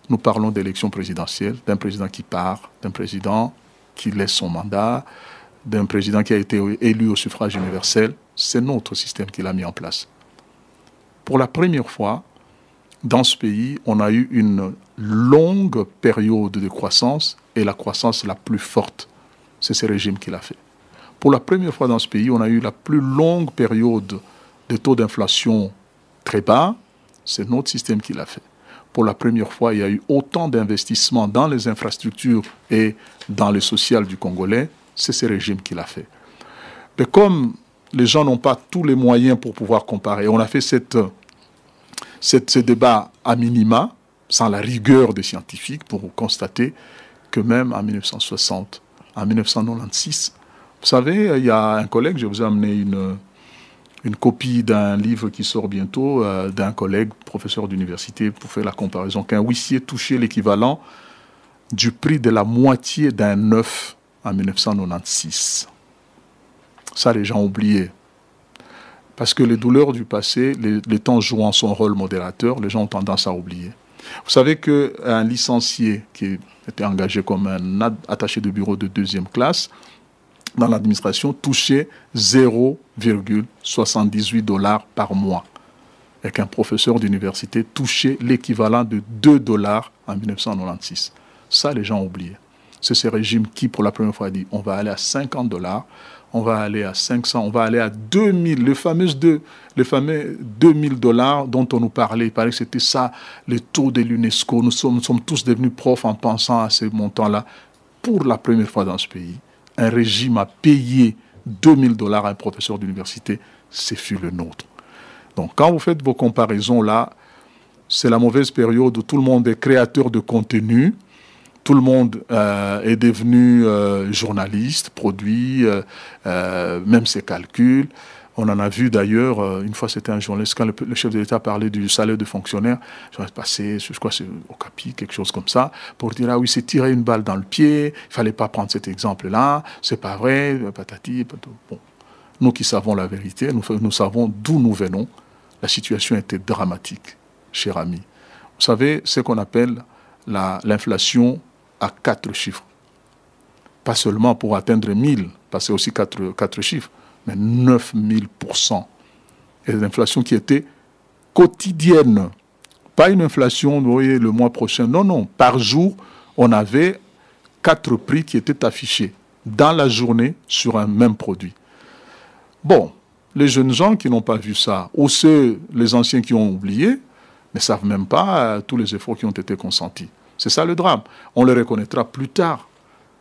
nous parlons d'élection présidentielle, d'un président qui part, d'un président qui laisse son mandat, d'un président qui a été élu au suffrage universel, c'est notre système qui l'a mis en place. Pour la première fois, dans ce pays, on a eu une longue période de croissance et la croissance la plus forte, c'est ce régime qui l'a fait. Pour la première fois dans ce pays, on a eu la plus longue période de taux d'inflation très bas, c'est notre système qui l'a fait. Pour la première fois, il y a eu autant d'investissements dans les infrastructures et dans le social du Congolais, c'est ce régime qui l'a fait. Mais comme les gens n'ont pas tous les moyens pour pouvoir comparer, on a fait cette, cette, ce débat à minima, sans la rigueur des scientifiques, pour constater que même en 1960, en 1996, vous savez, il y a un collègue, je vous ai amené une, une copie d'un livre qui sort bientôt euh, d'un collègue professeur d'université pour faire la comparaison, qu'un huissier touchait l'équivalent du prix de la moitié d'un œuf en 1996. Ça, les gens ont oublié. Parce que les douleurs du passé, les, temps jouant son rôle modérateur, les gens ont tendance à oublier. Vous savez qu'un licencié qui était engagé comme un attaché de bureau de deuxième classe dans l'administration touchait 0,78 dollars par mois et qu'un professeur d'université touchait l'équivalent de 2 dollars en 1996. Ça, les gens ont oublié c'est ce régime qui, pour la première fois, a dit on va aller à 50 dollars, on va aller à 500, on va aller à 2000, le fameux, de, le fameux 2000 dollars dont on nous parlait. Il paraît que c'était ça, le taux de l'UNESCO. Nous sommes, sommes tous devenus profs en pensant à ces montants-là. Pour la première fois dans ce pays, un régime a payé 2000 dollars à un professeur d'université. Ce fut le nôtre. Donc, quand vous faites vos comparaisons là, c'est la mauvaise période où tout le monde est créateur de contenu tout le monde euh, est devenu euh, journaliste, produit, euh, même ses calculs. On en a vu d'ailleurs, une fois c'était un journaliste, quand le, chef de l'État parlait du salaire de fonctionnaire, j'aurais passé, je crois c'est au capi, quelque chose comme ça, pour dire, ah oui, c'est tirer une balle dans le pied, il fallait pas prendre cet exemple-là, c'est pas vrai, patati, Bon. Nous qui savons la vérité, nous, nous savons d'où nous venons, la situation était dramatique, cher ami. Vous savez, ce qu'on appelle l'inflation à quatre chiffres. Pas seulement pour atteindre 1000, parce que aussi quatre, chiffres, mais 9000%. Et l'inflation qui était quotidienne. Pas une inflation, vous voyez, le mois prochain. Non, non. Par jour, on avait quatre prix qui étaient affichés dans la journée sur un même produit. Bon, les jeunes gens qui n'ont pas vu ça, ou ceux, les anciens qui ont oublié, ne savent même pas euh, tous les efforts qui ont été consentis. C'est ça le drame. On le reconnaîtra plus tard.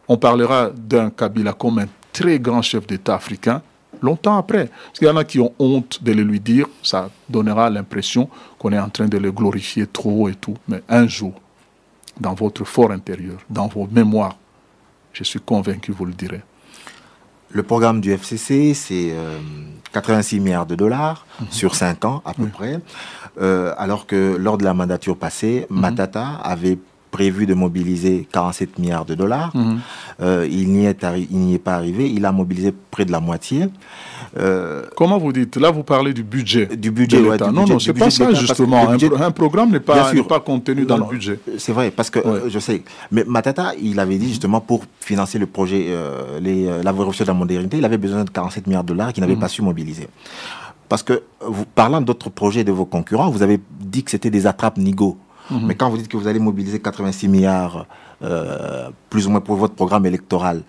On parlera d'un Kabila comme un très grand chef d'État africain longtemps après. Parce qu'il y en a qui ont honte de le lui dire, ça donnera l'impression qu'on est en train de le glorifier trop et tout. Mais un jour, dans votre fort intérieur, dans vos mémoires, je suis convaincu, vous le direz. Le programme du FCC, c'est 86 euh, milliards de dollars mhm. sur 5 ans à peu près. Euh, alors que lors de la mandature passée, mhm. Matata avait prévu de mobiliser 47 milliards de dollars. Mhm. Euh, il n'y est, pas arrivé. Il a mobilisé près de la moitié. Euh, Comment vous dites Là, vous parlez du budget. Du budget, Non, non, c'est pas ça, justement. Un, programme n'est pas, contenu dans le budget. C'est vrai, parce que euh, je sais. Mais Matata, il avait dit, mhm. justement, pour financer le projet, les, la révolution de la modernité, il avait besoin de 47 milliards de dollars qu'il n'avait mhm. pas su mobiliser. Parce que, parlant d'autres projets de vos concurrents, vous avez dit que c'était des attrapes nigo. Mhm. Mais quand vous dites que vous allez mobiliser 86 milliards, euh, plus ou moins pour votre programme électoral,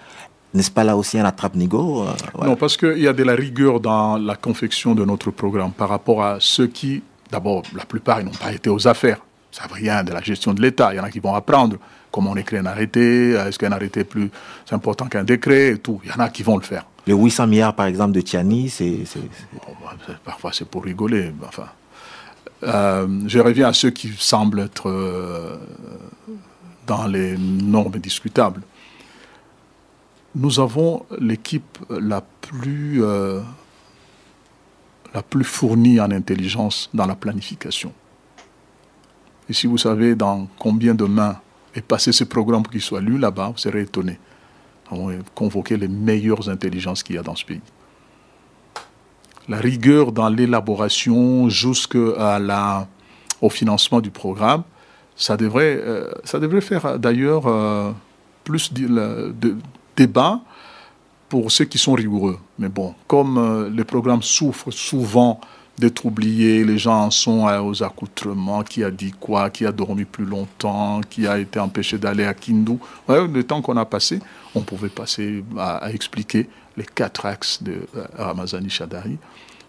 n'est-ce pas là aussi un attrape-nigo euh, Non, parce qu'il y a de la rigueur dans la confection de notre programme par rapport à ceux qui, d'abord, la plupart, n'ont pas été aux affaires. Ça rien de la gestion de l'État. Il y en a qui vont apprendre comment on écrit un arrêté, euh, est-ce qu'un arrêté est plus important qu'un décret et tout. Il y en a qui vont le faire. Les 800 milliards, par exemple, de Tiani, bah, c'est... parfois, c'est pour rigoler. Enfin, euh, je reviens à ceux qui semblent être euh, dans les normes discutables. Nous avons l'équipe la plus euh, la plus fournie en intelligence dans la planification. Et si vous savez dans combien de mains est passé ce programme pour qu'il soit lu là-bas, vous serez étonné. On a convoqué les meilleures intelligences qu'il y a dans ce pays la rigueur dans l'élaboration jusqu'au financement du programme, ça devrait, euh, faire euh, d'ailleurs euh, plus de, débats pour ceux qui sont rigoureux. Mais bon, comme les programmes souffrent souvent d'être oubliés, les gens sont aux accoutrements, qui a dit quoi, qui a dormi plus longtemps, qui a été empêché d'aller à Kindu. le temps qu'on a passé, on pouvait passer à expliquer les quatre axes de euh, Ramazani Shadari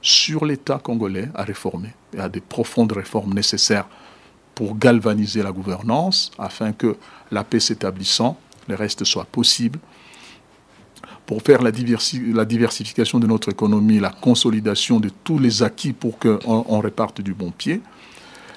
sur l'État congolais à réformer, et à des profondes réformes nécessaires pour galvaniser la gouvernance, afin que la paix s'établissant, le reste soit possible, pour faire la, diversification de notre économie, la consolidation de tous les acquis pour qu'on on reparte du bon pied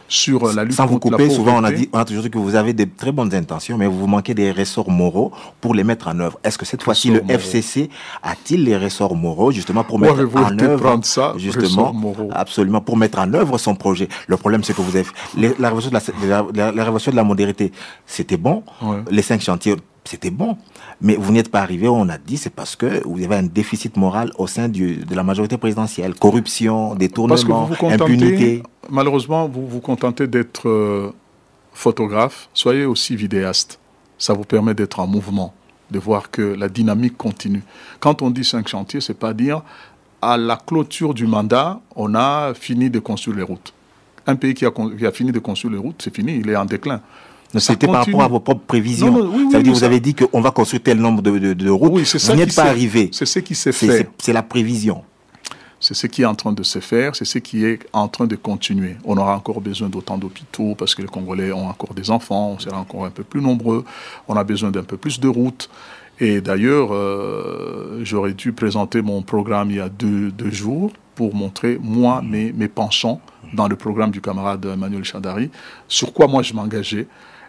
sur euh, la lutte Sans vous couper, souvent on a, dit, on a toujours dit que vous avez de très bonnes intentions, mais vous manquez des ressorts moraux pour les mettre en œuvre. Est-ce que cette fois-ci, le FCC a-t-il les ressorts moraux justement pour mettre en œuvre ça, justement, absolument pour mettre en œuvre son projet Le problème, c'est que vous avez la, révolution de la, révolution de la modérité. c'était bon. Les cinq chantiers, c'était bon. Mais vous n'êtes pas arrivé, on a dit, c'est parce que vous avez un déficit moral au sein de la majorité présidentielle. Corruption, détournement, impunité. Malheureusement, vous vous contentez d'être euh, photographe, soyez aussi vidéaste. Ça vous permet d'être en mouvement, de voir que la dynamique continue. Quand on dit cinq chantiers, c'est pas dire à la clôture du mandat, on a fini de construire les routes. Un pays qui a, qui a fini de construire les routes, c'est fini, il est en déclin. C'était par rapport à vos propres prévisions. vous avez dit qu'on va construire tel nombre de, routes. Oui, ça vous pas arrivé. C'est ce qui s'est fait. C'est la prévision. C'est ce qui est en train de se faire, c'est ce qui est en train de continuer. On aura encore besoin d'autant d'hôpitaux parce que les Congolais ont encore des enfants, on sera encore un peu plus nombreux, on a besoin d'un peu plus de routes. Et d'ailleurs, euh, j'aurais dû présenter mon programme il y a deux, jours pour montrer, moi, mes, mes penchants dans le programme du camarade Emmanuel Chandari, sur quoi moi je m'engageais.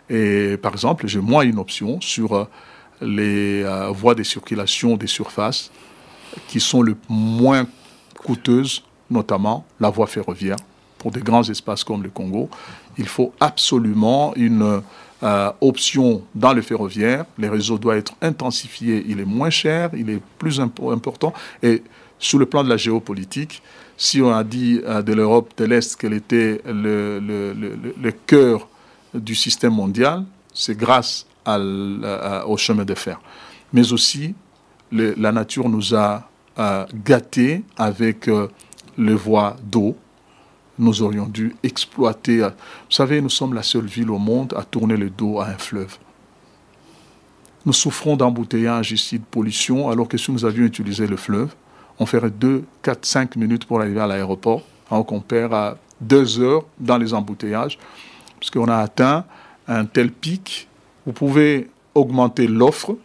Et par exemple, j'ai moins une option sur euh, les euh, voies de circulation des surfaces qui sont le moins coûteuses, notamment la voie ferroviaire. Pour des grands espaces comme le Congo, il faut absolument une euh, option dans le ferroviaire. Les réseaux doivent être intensifiés. Il est moins cher, il est plus important. Et sous le plan de la géopolitique, si on a dit de l'Europe de l'Est qu'elle était le, le, le, le cœur du système mondial, c'est grâce au chemin de fer. Mais aussi, la nature nous a gâtés avec euh, le les voies d'eau. Nous aurions dû exploiter. Euh, vous savez, nous sommes la seule ville au monde à tourner le dos à un fleuve. Nous souffrons d'embouteillages ici, de pollution, alors que si nous avions utilisé le fleuve, on ferait 2, 4, 5 minutes pour arriver à l'aéroport, alors hein, qu'on perd à 2 heures dans les embouteillages parce qu'on a atteint un tel pic, vous pouvez augmenter l'offre,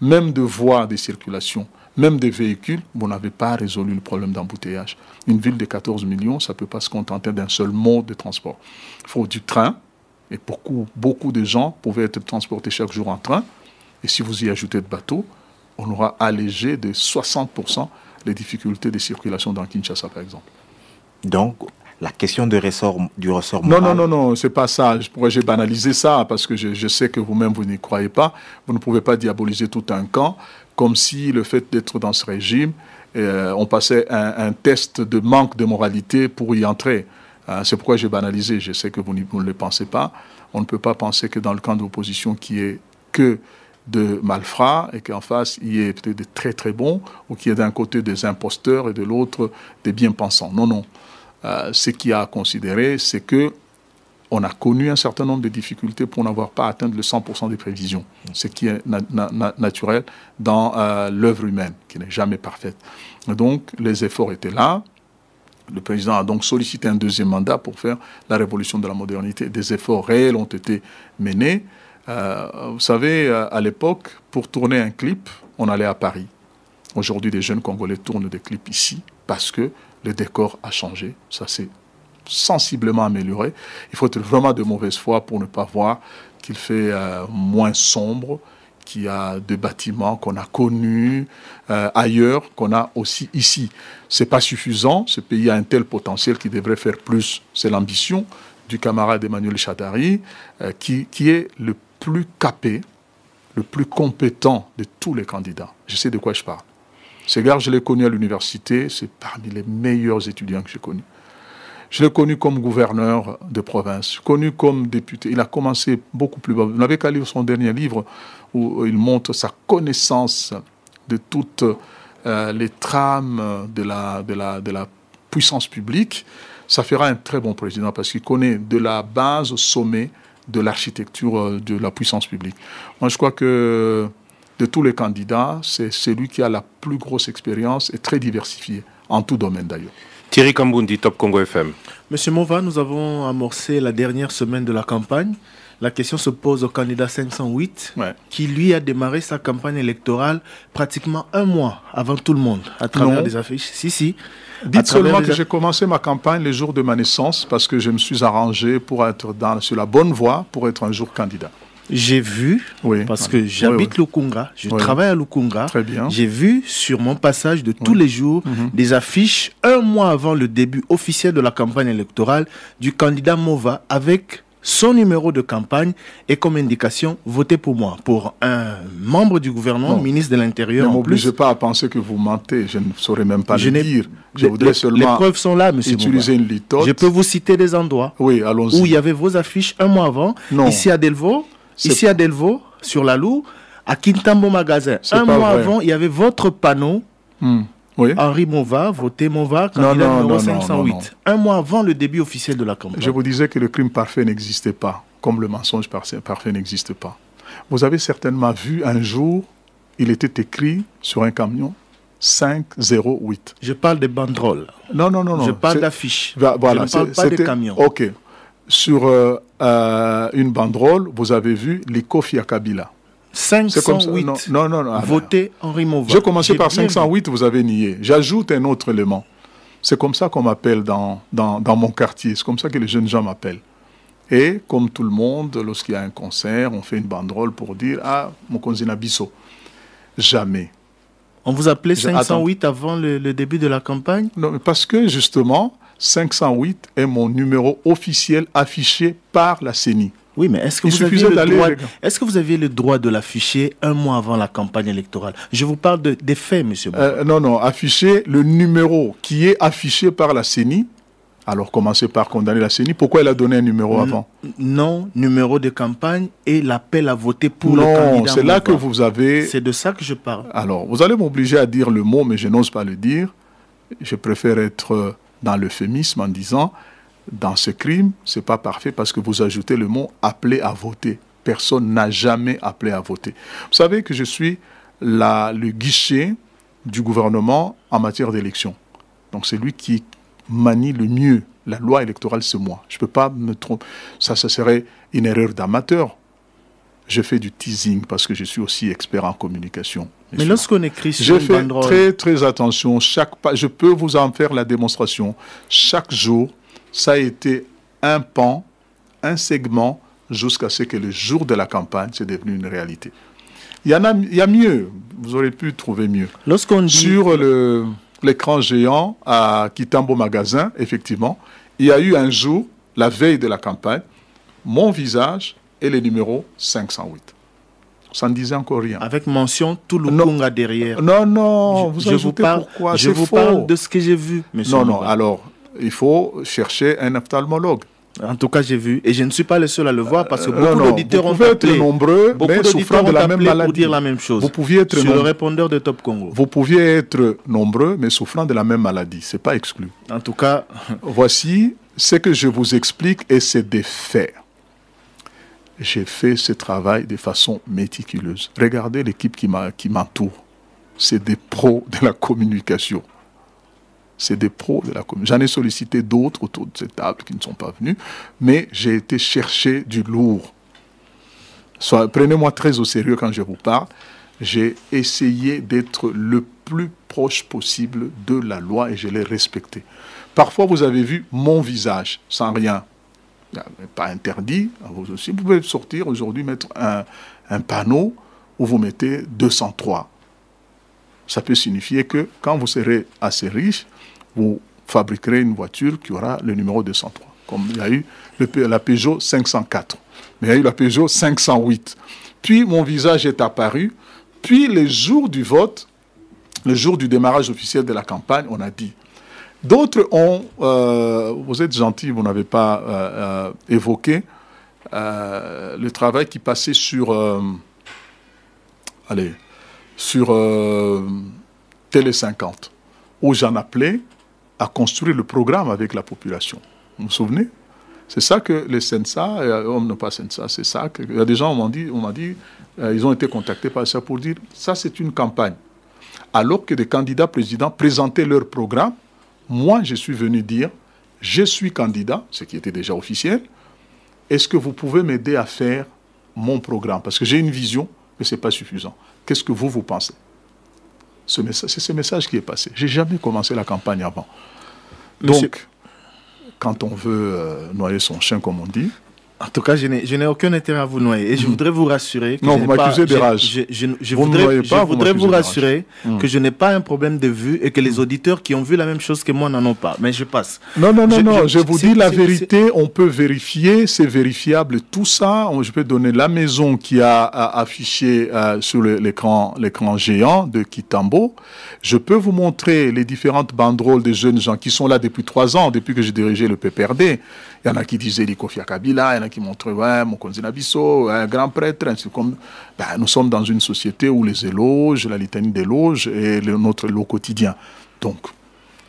même de voies de circulation, même des véhicules, vous n'avez pas résolu le problème d'embouteillage. Une ville de 14 millions, ça ne peut pas se contenter d'un seul mode de transport. Il faut du train, et beaucoup, beaucoup de gens pouvaient être transportés chaque jour en train, et si vous y ajoutez de bateaux, on aura allégé de 60% les difficultés de circulation dans Kinshasa, par exemple. Donc, la question de ressort, du ressort moral. Non, non, non, non, c'est pas ça. J'ai banalisé ça parce que je, sais que vous-même, vous, n'y croyez pas. Vous ne pouvez pas diaboliser tout un camp comme si le fait d'être dans ce régime, euh, on passait un, test de manque de moralité pour y entrer. Euh, c'est pourquoi j'ai banalisé. Je sais que vous, ne le pensez pas. On ne peut pas penser que dans le camp d'opposition qui est que de malfrats et qu'en face, il y ait peut-être des très très bons ou qu'il y ait d'un côté des imposteurs et de l'autre des bien-pensants. Non, non. Euh, ce qui a à considérer, c'est que on a connu un certain nombre de difficultés pour n'avoir pas atteint le 100% des prévisions, ce qui est naturel dans euh, l'œuvre humaine, qui n'est jamais parfaite. Donc, les efforts étaient là. Le président a donc sollicité un deuxième mandat pour faire la révolution de la modernité. Des efforts réels ont été menés. Euh, vous savez, à l'époque, pour tourner un clip, on allait à Paris. Aujourd'hui, des jeunes Congolais tournent des clips ici parce que le décor a changé, ça s'est sensiblement amélioré. Il faut être vraiment de mauvaise foi pour ne pas voir qu'il fait euh, moins sombre, qu'il y a des bâtiments qu'on a connus euh, ailleurs, qu'on a aussi ici. Ce n'est pas suffisant, ce pays a un tel potentiel qu'il devrait faire plus. C'est l'ambition du camarade Emmanuel Chadari, euh, qui est le plus capé, le plus compétent de tous les candidats. Je sais de quoi je parle gars, je l'ai connu à l'université, c'est parmi les meilleurs étudiants que j'ai connus. Je l'ai connu comme gouverneur de province, connu comme député. Il a commencé beaucoup plus bas. Vous n'avez qu'à lire son dernier livre où il montre sa connaissance de toutes euh, les trames de la, de la puissance publique. Ça fera un très bon président parce qu'il connaît de la base au sommet de l'architecture euh, de la puissance publique. Moi, je crois que de tous les candidats, c'est celui qui a la plus grosse expérience et très diversifié, en tout domaine d'ailleurs. Thierry Kambundi, Top Congo FM. Monsieur Mova, nous avons amorcé la dernière semaine de la campagne. La question se pose au candidat 508, qui lui a démarré sa campagne électorale pratiquement un mois avant tout le monde, à travers des affiches. Si, si. Dites seulement que j'ai commencé ma campagne les jours de ma naissance parce que je me suis arrangé pour être dans, sur la bonne voie pour être un jour candidat. J'ai vu, parce que j'habite oui, je travaille à Lukunga. J'ai vu sur mon passage de tous les jours mhm. des affiches un mois avant le début officiel de la campagne électorale du candidat Mova avec son numéro de campagne et comme indication votez pour moi pour un membre du gouvernement, ministre de l'Intérieur. Ne m'obligez pas à penser que vous mentez, je ne saurais même pas le dire. Je voudrais les, seulement les preuves sont là, monsieur une Je peux vous citer des endroits où il y avait vos affiches un mois avant. Ici à Delvaux, ici à Delvaux, sur la Loue, à Quintambo Magasin. Un mois avant, il y avait votre panneau. Hmm. Oui. Henri Mova, voté Mova, candidat non, le numéro 508. Un mois avant le début officiel de la campagne. Je vous disais que le crime parfait n'existait pas, comme le mensonge parfait n'existe pas. Vous avez certainement vu un jour, il était écrit sur un camion 508. Je parle des banderole. Non, non, non, Je parle d'affiche. Voilà, Je ne parle pas des camions. Ok sur euh, euh, une banderole, vous avez vu les Kofi à Kabila. 508 comme non, non, non, ah, voté Henri Je commencé par 508, vous avez nié. J'ajoute un autre élément. C'est comme ça qu'on m'appelle dans, dans, mon quartier. C'est comme ça que les jeunes gens m'appellent. Et comme tout le monde, lorsqu'il y a un concert, on fait une banderole pour dire Ah, mon cousin Abisso. Jamais. On vous appelait 508 avant le, début de la campagne Non, parce que justement, 508 est mon numéro officiel affiché par la CENI. Oui, mais est-ce que, vous aviez le droit, est que vous aviez le droit de l'afficher un mois avant la campagne électorale Je vous parle de, des faits, monsieur. Euh, non, non, afficher le numéro qui est affiché par la CENI. Alors commencez par condamner la CENI. Pourquoi elle a donné un numéro avant Non, numéro de campagne et l'appel à voter pour le candidat. Non, c'est là que vous avez... C'est de ça que je parle. Alors, vous allez m'obliger à dire le mot, mais je n'ose pas le dire. Je préfère être euh, dans l'euphémisme en disant dans ce crime, c'est pas parfait parce que vous ajoutez le mot appeler à voter. Personne n'a jamais appelé à voter. Vous savez que je suis le guichet du gouvernement en matière d'élection. Donc c'est lui qui manie le mieux la loi électorale, c'est moi. Je ne peux pas me tromper. Ça, ça serait une erreur d'amateur je fais du teasing parce que je suis aussi expert en communication. Mais lorsqu'on écrit sur Je fais très, très attention. Chaque pas, je peux vous en faire la démonstration. Chaque jour, ça a été un pan, un segment, jusqu'à ce que le jour de la campagne, c'est devenu une réalité. Il y en a, il y a mieux. Vous aurez pu trouver mieux. Lorsqu'on dit... Sur le, l'écran géant à Kitambo Magasin, effectivement, il y a eu un jour, la veille de la campagne, mon visage et le numéro 508. Ça ne disait encore rien. Avec mention tout le a derrière. Non, non, je, vous, parle, Je vous parle de ce que j'ai vu. Monsieur non, non, alors, il faut chercher un ophtalmologue. En tout cas, j'ai vu. Et je ne suis pas le seul à le voir parce que euh, beaucoup d'auditeurs ont appelé. être nombreux, mais souffrant de la même maladie. chose. Vous pouviez être le répondeur de Top Congo. Vous pouviez être nombreux, mais souffrant de la même maladie. Ce n'est pas exclu. En tout cas... Voici ce que je vous explique et c'est des faits j'ai fait ce travail de façon méticuleuse. Regardez l'équipe qui m'entoure. C'est des pros de la communication. C'est des pros de la communication. J'en ai sollicité d'autres autour de cette table qui ne sont pas venus, mais j'ai été chercher du lourd. Prenez-moi très au sérieux quand je vous parle. J'ai essayé d'être le plus proche possible de la loi et je l'ai respectée. Parfois, vous avez vu mon visage sans rien, pas interdit à vous aussi. Vous pouvez sortir aujourd'hui, mettre un, panneau où vous mettez 203. Ça peut signifier que quand vous serez assez riche, vous fabriquerez une voiture qui aura le numéro 203. Comme il y a eu la Peugeot 504, mais il y a eu la Peugeot 508. Puis mon visage est apparu. Puis le jour du vote, le jour du démarrage officiel de la campagne, on a dit D'autres ont, euh, vous êtes gentil, vous n'avez pas euh, euh, évoqué le travail qui passait sur, allez, sur Télé 50, où j'en appelais à construire le programme avec la population. Vous vous souvenez C'est ça que les Sensa, on ne pas ça c'est ça. Que, il y a des gens, on m'ont dit, on dit ils ont été contactés par ça pour dire, ça c'est une campagne. Alors que des candidats présidents présentaient leur programme moi, je suis venu dire, je suis candidat, ce qui était déjà officiel. Est-ce que vous pouvez m'aider à faire mon programme Parce que j'ai une vision, mais ce n'est pas suffisant. Qu'est-ce que vous, vous pensez C'est ce, message qui est passé. J'ai jamais commencé la campagne avant. Donc, quand on veut euh, noyer son chien, comme on dit, en tout cas, je n'ai aucun intérêt à vous noyer. Et je hmm. voudrais vous rassurer. Que non, je vous m'accusez Je, voudrais, vous, rassurer hmm. que je n'ai pas un problème de vue et que les auditeurs qui ont vu la même chose que moi n'en ont pas. Mais je passe. Non, non, non, non. Je, vous dis la vérité. On peut vérifier. C'est vérifiable. Tout ça, je peux donner la maison qui a, affiché euh, sur l'écran géant de Kitambo. Je peux vous montrer les différentes banderoles des jeunes gens qui sont là depuis trois ans, depuis que j'ai dirigé le PPRD. Il y en a qui disaient les Kofi Kabila, il y en a qui montraient mon cousin un grand prêtre, ainsi comme. Ben, nous sommes dans une société où les éloges, la litanie des est notre lot quotidien. Donc,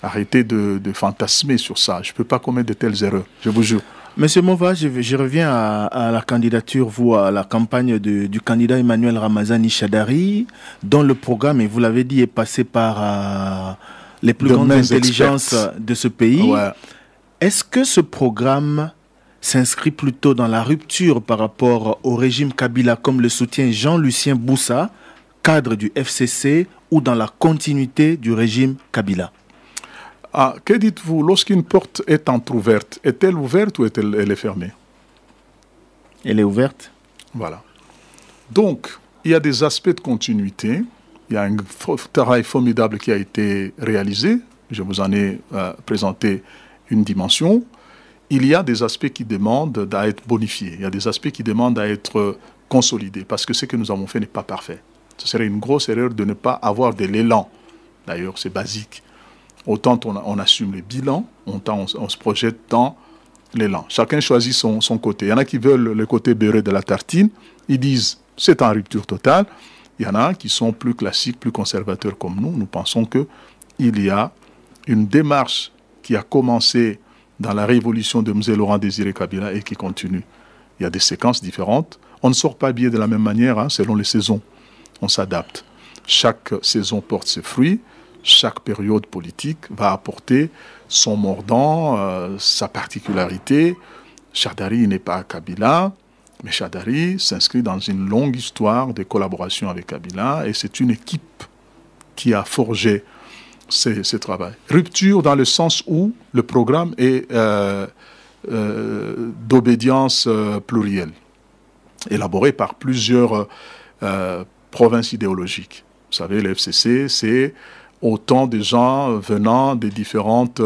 arrêtez de, fantasmer sur ça. Je ne peux pas commettre de telles erreurs, je vous jure. Monsieur Mova, je, reviens à, la candidature, vous, à la campagne du candidat Emmanuel Ramazani Chadari, dont le programme, et vous l'avez dit, est passé par euh, les plus grandes intelligences de ce pays. Est-ce que ce programme s'inscrit plutôt dans la rupture par rapport au régime Kabila, comme le soutient Jean-Lucien Boussa, cadre du FCC, ou dans la continuité du régime Kabila ah, Que dites-vous Lorsqu'une porte est entr'ouverte, est-elle ouverte ou est-elle fermée Elle est ouverte. Voilà. Donc, il y a des aspects de continuité. Il y a un travail formidable qui a été réalisé. Je vous en ai euh, présenté une dimension, il y a des aspects qui demandent à être bonifiés, il y a des aspects qui demandent à être consolidés, parce que ce que nous avons fait n'est pas parfait. Ce serait une grosse erreur de ne pas avoir de l'élan. D'ailleurs, c'est basique. Autant on, assume les bilans, autant on, on se projette dans l'élan. Chacun choisit son, côté. Il y en a qui veulent le côté beurré de la tartine. Ils disent c'est en rupture totale. Il y en a qui sont plus classiques, plus conservateurs comme nous. Nous pensons que il y a une démarche qui a commencé dans la révolution de M. Laurent Désiré Kabila et qui continue. Il y a des séquences différentes. On ne sort pas habillé de la même manière hein, selon les saisons. On s'adapte. Chaque saison porte ses fruits. Chaque période politique va apporter son mordant, euh, sa particularité. Chadari n'est pas Kabila, mais Chadari s'inscrit dans une longue histoire de collaboration avec Kabila et c'est une équipe qui a forgé ces, ce travaux. Rupture dans le sens où le programme est euh, euh, d'obédience euh, plurielle, élaboré par plusieurs provinces idéologiques. Vous savez, l'FCC, c'est autant de gens venant des différentes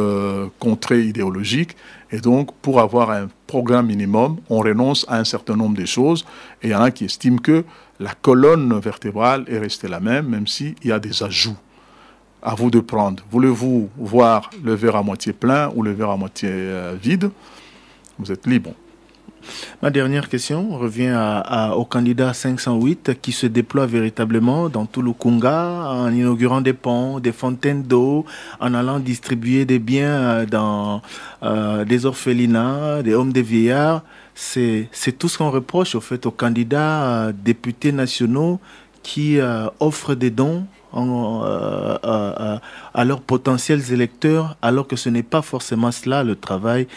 contrées idéologiques. Et donc, pour avoir un programme minimum, on renonce à un certain nombre de choses. Et il y en a qui estiment que la colonne vertébrale est restée la même, même s'il y a des ajouts à vous de prendre. Voulez-vous voir le verre à moitié plein ou le verre à moitié euh, vide Vous êtes libre. Ma dernière question revient au candidat 508 qui se déploie véritablement dans tout le Kunga en inaugurant des ponts, des fontaines d'eau, en allant distribuer des biens euh, dans euh, des orphelinats, des hommes des vieillards. C'est tout ce qu'on reproche au fait aux candidats députés nationaux qui offrent des dons euh, à, leurs potentiels électeurs, alors que ce n'est pas forcément cela le travail,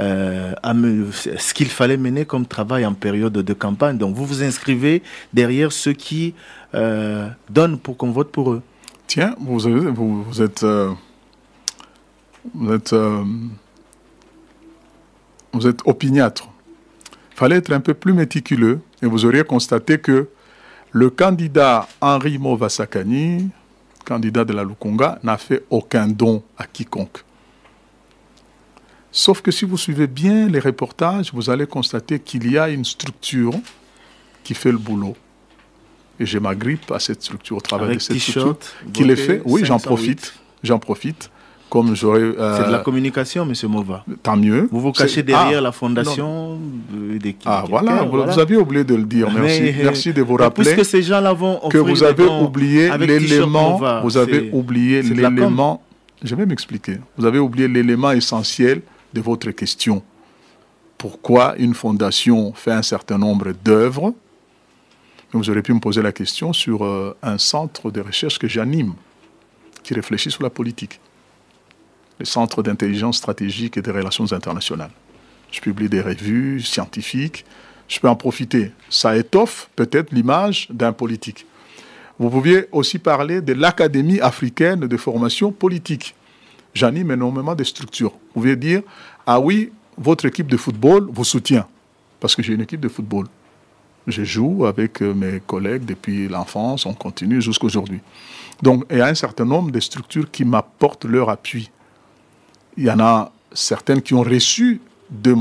euh, à ce qu'il fallait mener comme travail en période de campagne. Donc vous vous inscrivez derrière ceux qui euh, donnent pour qu'on vote pour eux. Tiens, vous, êtes, vous êtes, vous êtes opiniâtre. Fallait être un peu plus méticuleux et vous auriez constaté que le candidat Henri Movasakani, candidat de la Lukonga, n'a fait aucun don à quiconque. Sauf que si vous suivez bien les reportages, vous allez constater qu'il y a une structure qui fait le boulot. Et j'ai ma grippe à cette structure, au travail de cette structure, qui les fait. Oui, j'en profite, j'en profite. C'est de la euh, communication, M. Mova. Tant mieux. Vous vous cachez ah, derrière la fondation euh, de... qui Ah voilà, vous, aviez oublié de le dire. Merci, merci de vous rappeler. Puisque ces gens-là vont que vous avez oublié l'élément. Vous avez oublié l'élément. Je vais m'expliquer. Vous avez oublié l'élément essentiel de votre question. Pourquoi une fondation fait un certain nombre d'œuvres Vous auriez pu me poser la question sur euh, un centre de recherche que j'anime, qui réfléchit sur la politique le Centre d'intelligence stratégique et des relations internationales. Je publie des revues scientifiques, je peux en profiter. Ça étoffe peut-être l'image d'un politique. Vous pouviez aussi parler de l'Académie africaine de formation politique. J'anime énormément des structures. Vous pouvez dire, ah oui, votre équipe de football vous soutient, parce que j'ai une équipe de football. Je joue avec euh, mes collègues depuis l'enfance, on continue jusqu'aujourd'hui. Donc, il y a un certain nombre de structures qui m'apportent leur appui il y en a certaines qui ont reçu de,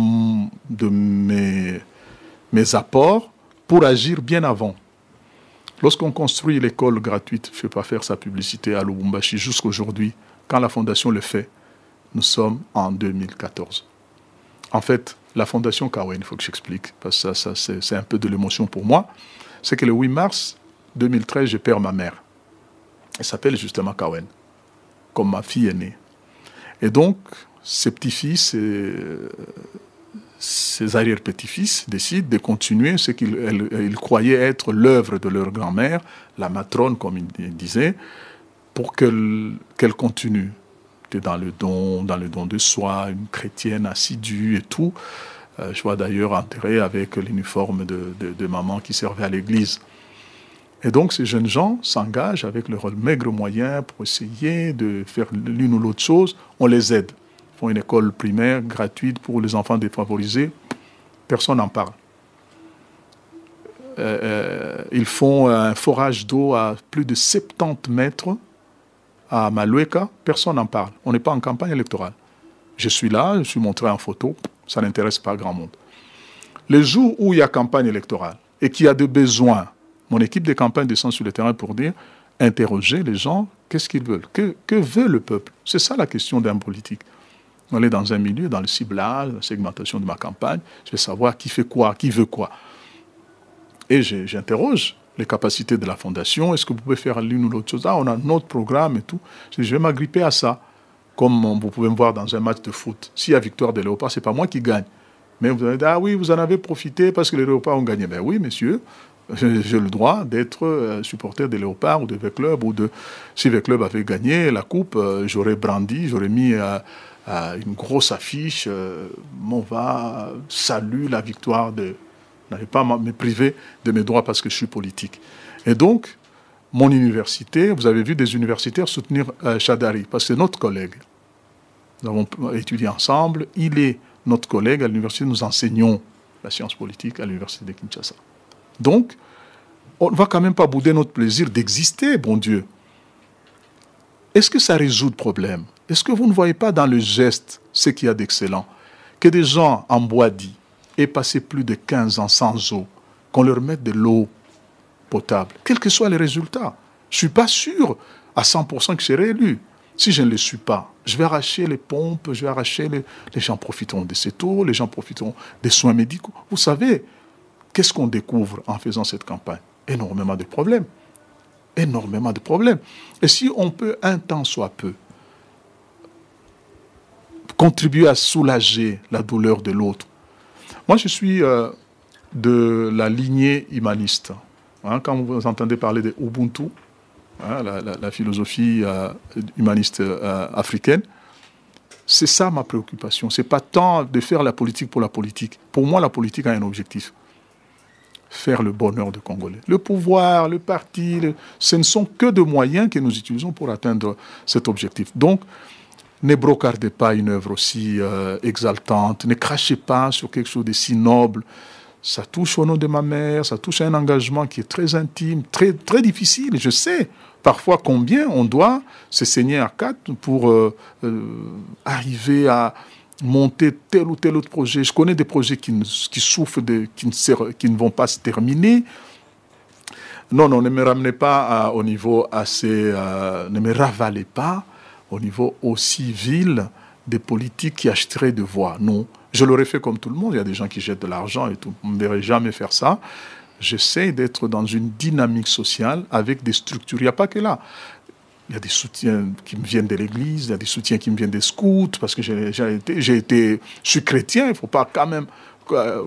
mes, apports pour agir bien avant. Lorsqu'on construit l'école gratuite, je ne pas faire sa publicité à Lubumbashi jusqu'aujourd'hui, quand la Fondation le fait, nous sommes en 2014. En fait, la Fondation Kawen, il faut que j'explique, parce que ça, c'est un peu de l'émotion pour moi, c'est que le 8 mars 2013, je perds ma mère. Elle s'appelle justement Kawen, comme ma fille aînée. Et donc, ses petits-fils et ses euh, arrière-petits-fils décident de continuer ce qu'ils croyaient être l'œuvre de leur grand-mère, la matrone, comme ils disaient, pour qu'elle continue. Dans le don, dans le don de soi, une chrétienne assidue et tout. Euh, je vois d'ailleurs enterré avec l'uniforme de maman qui servait à l'église. Et donc, ces jeunes gens s'engagent avec leur maigre moyen pour essayer de faire l'une ou l'autre chose. On les aide. Ils font une école primaire gratuite pour les enfants défavorisés. Personne n'en parle. Euh, euh, ils font un forage d'eau à plus de 70 mètres à Malueka. Personne n'en parle. On n'est pas en campagne électorale. Je suis là, je suis montré en photo. Ça n'intéresse pas grand monde. Le jour où il y a campagne électorale et qu'il y a des besoins mon équipe de campagne descend sur le terrain pour dire, interroger les gens, qu'est-ce qu'ils veulent que, que, veut le peuple C'est ça la question d'un politique. On est dans un milieu, dans le ciblage, la segmentation de ma campagne, je vais savoir qui fait quoi, qui veut quoi. Et j'interroge les capacités de la fondation, est-ce que vous pouvez faire l'une ou l'autre chose Ah, on a notre programme et tout. Je vais m'agripper à ça. Comme vous pouvez me voir dans un match de foot, s'il y a victoire des Léopards, ce n'est pas moi qui gagne. Mais vous allez dire, ah oui, vous en avez profité parce que les Léopards ont gagné. Ben oui, messieurs, j'ai le droit d'être euh, supporter des Léopards ou de V-Club ou de. Si V-Club avait gagné la Coupe, euh, j'aurais brandi, j'aurais mis une grosse affiche. Euh, mon va salut la victoire de. N'allez pas me priver de mes droits parce que je suis politique. Et donc, mon université, vous avez vu des universitaires soutenir Chadari parce que c'est notre collègue. Nous avons étudié ensemble. Il est notre collègue à l'université. Nous enseignons la science politique à l'université de Kinshasa. Donc, on ne va quand même pas bouder notre plaisir d'exister, bon Dieu. Est-ce que ça résout le problème Est-ce que vous ne voyez pas dans le geste ce qu'il y a d'excellent Que des gens en dit aient passé plus de 15 ans sans eau, qu'on leur mette de l'eau potable, quels que soient les résultats. Je ne suis pas sûr à 100% que je serai élu. Si je ne le suis pas, je vais arracher les pompes, je vais arracher les... Les gens profiteront de cette eau, les gens profiteront des soins médicaux. Vous savez, Qu'est-ce qu'on découvre en faisant cette campagne Énormément de problèmes. Énormément de problèmes. Et si on peut, un temps soit peu, contribuer à soulager la douleur de l'autre. Moi, je suis euh, de la lignée humaniste. Hein, quand vous entendez parler de Ubuntu, hein, la, philosophie euh, humaniste euh, africaine, c'est ça ma préoccupation. Ce n'est pas tant de faire la politique pour la politique. Pour moi, la politique a un objectif faire le bonheur de Congolais. Le pouvoir, le parti, ce ne sont que des moyens que nous utilisons pour atteindre cet objectif. Donc, ne brocardez pas une œuvre aussi euh, exaltante, ne crachez pas sur quelque chose de si noble. Ça touche au nom de ma mère, ça touche à un engagement qui est très intime, très, très difficile. Je sais parfois combien on doit se saigner à quatre pour euh, euh, arriver à, monter tel ou tel autre projet. Je connais des projets qui, souffrent, de, qui, ne vont pas se terminer. Non, non, ne me ramenez pas euh, au niveau assez... Euh, ne me ravalez pas au niveau aussi vil des politiques qui achèteraient de voix. Non, je l'aurais fait comme tout le monde. Il y a des gens qui jettent de l'argent et tout. On ne verrait jamais faire ça. J'essaie d'être dans une dynamique sociale avec des structures. Il n'y a pas que là. Il y a des soutiens qui me viennent de l'Église, il y a des soutiens qui me viennent des scouts, parce que j'ai été, été, je suis chrétien, il ne faut pas quand même euh,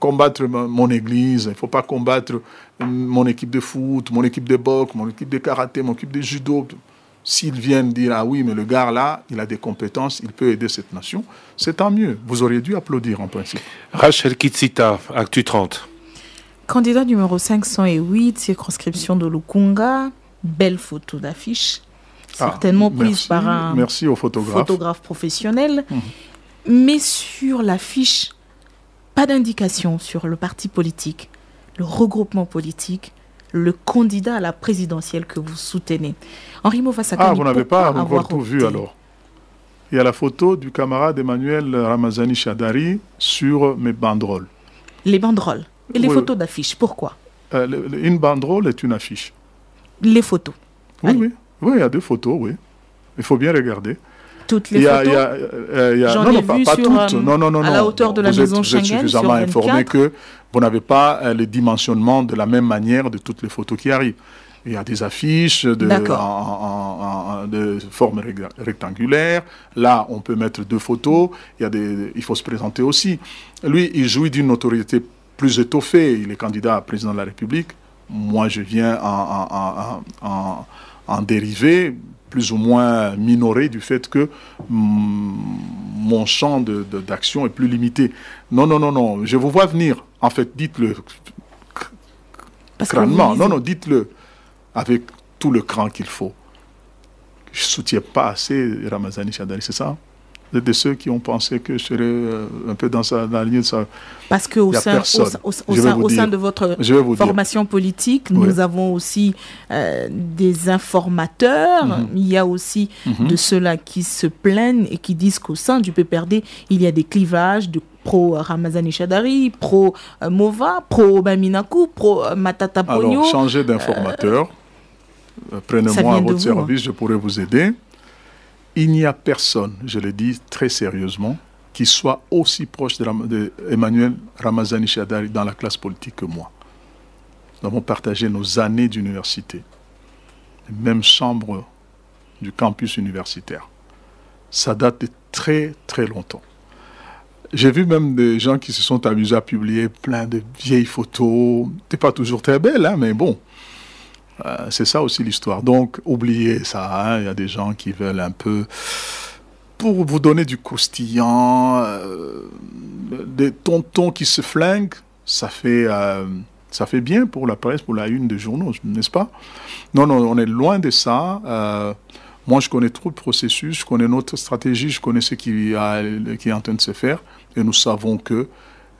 combattre mon église, il ne faut pas combattre euh, mon équipe de foot, mon équipe de boxe, mon équipe de karaté, mon équipe de judo. S'ils viennent dire, ah oui, mais le gars là, il a des compétences, il peut aider cette nation, c'est tant mieux. Vous auriez dû applaudir en principe. Rachel Kitsita, Actu 30. Candidat numéro 508, circonscription de Lukunga belle photo d'affiche, ah, certainement prise par un merci aux photographe professionnel, mhm. mais sur l'affiche, pas d'indication sur le parti politique, le regroupement politique, le candidat à la présidentielle que vous soutenez. Henri Ah, vous n'avez pas encore tout vu alors. Il y a la photo du camarade Emmanuel Ramazani Chadari sur mes banderoles. Les banderoles et les photos d'affiche pourquoi euh, Une banderole est une affiche les photos. Oui, oui. il y a deux photos, oui. Il faut bien regarder. Toutes les photos Non, non, pas, toutes. Euh, non, non, non, à la hauteur de la maison êtes, suffisamment informé que vous n'avez pas euh, le dimensionnement de la même manière de toutes les photos qui arrivent. Il y a des affiches de, de forme rectangulaire. Là, on peut mettre deux photos. Il, y a des, il faut se présenter aussi. Lui, il jouit d'une autorité plus étoffée. Il est candidat à président de la République moi je viens en, dérivé, plus ou moins minoré du fait que mm, mon champ d'action est plus limité. Non, non, non, non, je vous vois venir. En fait, dites-le crânement. Non, non, dites-le avec tout le cran qu'il faut. Je ne soutiens pas assez Ramazani Chadari, c'est ça de ceux qui ont pensé que je serais euh, un peu dans, sa, la ligne de ça. Parce qu'au sein, au, sein, de votre formation politique, nous avons aussi euh, des informateurs. Mm-hmm. Il y a aussi mm-hmm. de ceux-là qui se plaignent et qui disent qu'au sein du PPRD, il y a des clivages de pro ramazan Shadari pro Mova, pro Obaminaku, pro Matata Ponyo. Alors, changez d'informateur. Euh, prenez-moi à votre hein. service, je pourrais vous aider il n'y a personne, je le dis très sérieusement, qui soit aussi proche d'Emmanuel de Ramazani Chadari dans la classe politique que moi. Nous avons partagé nos années d'université, même chambre du campus universitaire. Ça date de très très longtemps. J'ai vu même des gens qui se sont amusés à publier plein de vieilles photos. n'est pas toujours très belle, hein, mais bon. Euh, c'est ça aussi l'histoire. Donc, oubliez ça. Hein. Il y a des gens qui veulent un peu, pour vous donner du croustillant, euh, des tontons qui se flinguent, euh, ça fait, bien pour la presse, pour la une des journaux, n'est-ce pas Non, non, on est loin de ça. moi, je connais trop le processus, je connais notre stratégie, je connais ce qui, qui est en train de se faire, et nous savons que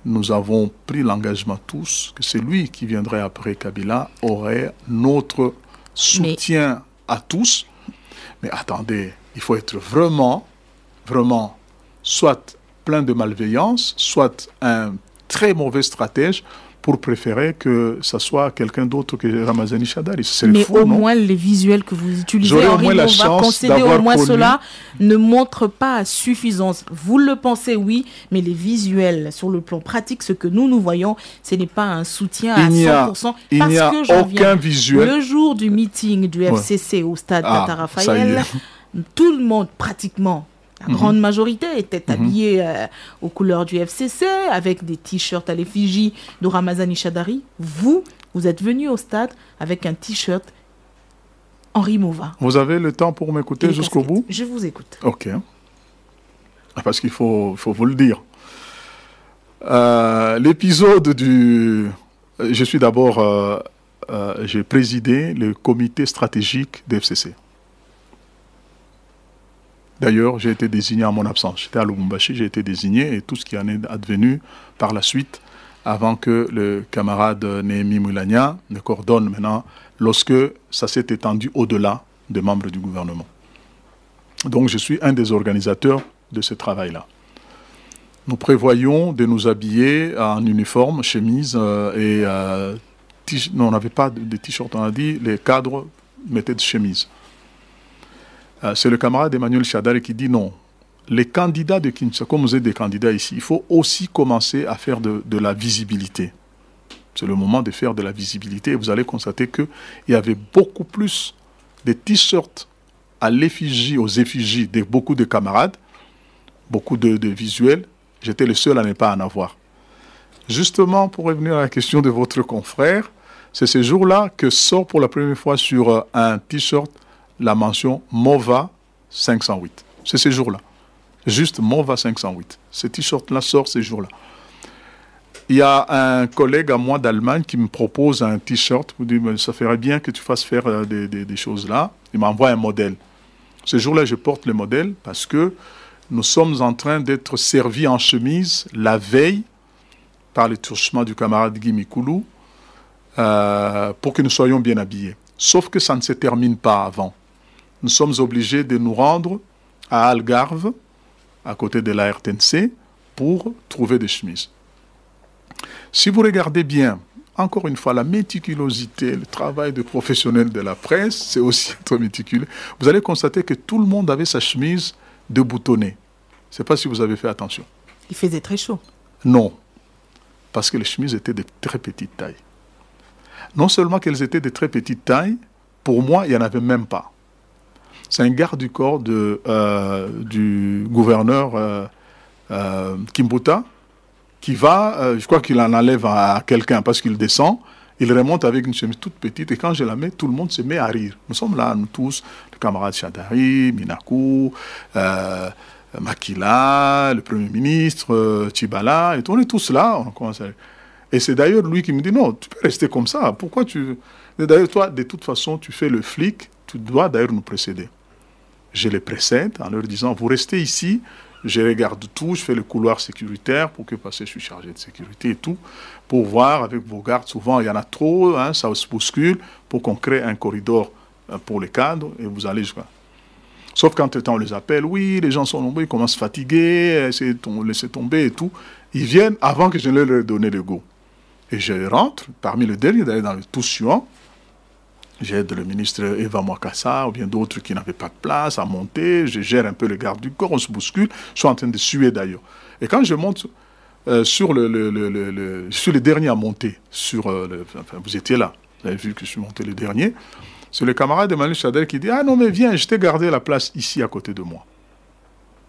nous avons pris l'engagement tous que celui qui viendrait après Kabila aurait notre soutien à tous. Mais attendez, il faut être vraiment, vraiment, soit plein de malveillance, soit un très mauvais stratège pour préférer que ce soit quelqu'un d'autre que Ramazani Chadari. Mais au moins les visuels que vous utilisez, on va concéder au moins cela, ne montre pas suffisance. Vous le pensez, oui, mais les visuels, sur le plan pratique, ce que nous nous voyons, ce n'est pas un soutien à 100%. Il parce a que aucun visuel. Le jour du meeting du FCC au stade ah, Tata Raphaël, tout le monde pratiquement la grande mhm. majorité était mhm. habillée euh, aux couleurs du FCC, avec des t-shirts à l'effigie de Ramazan Ishadari. Vous, vous êtes venu au stade avec un t-shirt Henri Mova. Vous avez le temps pour m'écouter jusqu'au bout Je vous écoute. Ok. Ah, parce qu'il faut, vous le dire. Euh, l'épisode du... Euh, je suis d'abord... j'ai présidé le comité stratégique du FCC. D'ailleurs, j'ai été désigné en mon absence. J'étais à Lubumbashi, j'ai été désigné et tout ce qui en est advenu par la suite, avant que le camarade Nehemi Moulania ne coordonne maintenant, lorsque ça s'est étendu au-delà des membres du gouvernement. Donc je suis un des organisateurs de ce travail-là. Nous prévoyons de nous habiller en uniforme, chemise euh, et... Euh, on n'avait pas de, t-shirt, on a dit les cadres mettaient de chemises. Euh, c'est le camarade Emmanuel Chadar qui dit non. Les candidats de Kinshasa, comme vous êtes des candidats ici, il faut aussi commencer à faire de, la visibilité. C'est le moment de faire de la visibilité vous allez constater qu'il y avait beaucoup plus de t-shirts à l'effigie, aux effigies de beaucoup de camarades, beaucoup de, de visuels. J'étais le seul à ne pas en avoir. Justement, pour revenir à la question de votre confrère, c'est ce jour-là que sort pour la première fois sur euh, un t-shirt la mention MOVA 508. C'est ces jours-là. Juste MOVA 508. Ce t-shirt-là sort ces jours-là. Il y a un collègue à moi d'Allemagne qui me propose un t-shirt. Il me dit Ça ferait bien que tu fasses faire euh, des, choses là. Il m'envoie un modèle. Ce jour-là, je porte le modèle parce que nous sommes en train d'être servis en chemise la veille par les du camarade Guy Mikoulou euh, pour que nous soyons bien habillés. Sauf que ça ne se termine pas avant nous sommes obligés de nous rendre à Algarve, à côté de la RTNC, pour trouver des chemises. Si vous regardez bien, encore une fois, la méticulosité, le travail de professionnels de la presse, c'est aussi très méticuleux. Vous allez constater que tout le monde avait sa chemise de boutonnée. Je ne sais pas si vous avez fait attention. Il faisait très chaud. Non, parce que les chemises étaient de très petite taille. Non seulement qu'elles étaient de très petite taille, pour moi, il n'y en avait même pas. C'est un garde du corps de, euh, du gouverneur euh, euh Kimbuta qui va, euh, je crois qu'il en enlève à, quelqu'un parce qu'il descend. Il remonte avec une chemise toute petite et quand je la mets, tout le monde se met à rire. Nous sommes là, nous tous, le camarade Chadari, Minaku, Makila, le Premier ministre, Chibala, et on est tous là. On Et c'est d'ailleurs lui qui me dit non, tu peux rester comme ça. Pourquoi tu. D'ailleurs, toi, de toute façon, tu fais le flic doit d'ailleurs nous précéder. Je les précède en leur disant, vous restez ici, je regarde tout, je fais le couloir sécuritaire pour que, passer, je suis chargé de sécurité et tout, pour voir avec vos gardes, souvent il y en a trop, hein, ça se bouscule, pour qu'on crée un corridor euh, pour les cadres et vous allez jusqu'à... Sauf qu'entre temps, on les appelle, oui, les gens sont nombreux, ils commencent à fatiguer, essayer de laisser tomber et tout. Ils viennent avant que je ne leur donne le go. Et je rentre, parmi les derniers d'aller dans le tout suivant, J'aide le ministre Eva Mwakassa ou bien d'autres qui n'avaient pas de place à monter. Je gère un peu le garde du corps, on se bouscule. Je suis en train de suer d'ailleurs. Et quand je monte euh, sur le, le, sur les derniers à monter, sur, euh, vous étiez là, vous avez vu que je suis monté le dernier, c'est le camarade Emmanuel Chadel qui dit Ah non, mais viens, je t'ai gardé la place ici à côté de moi.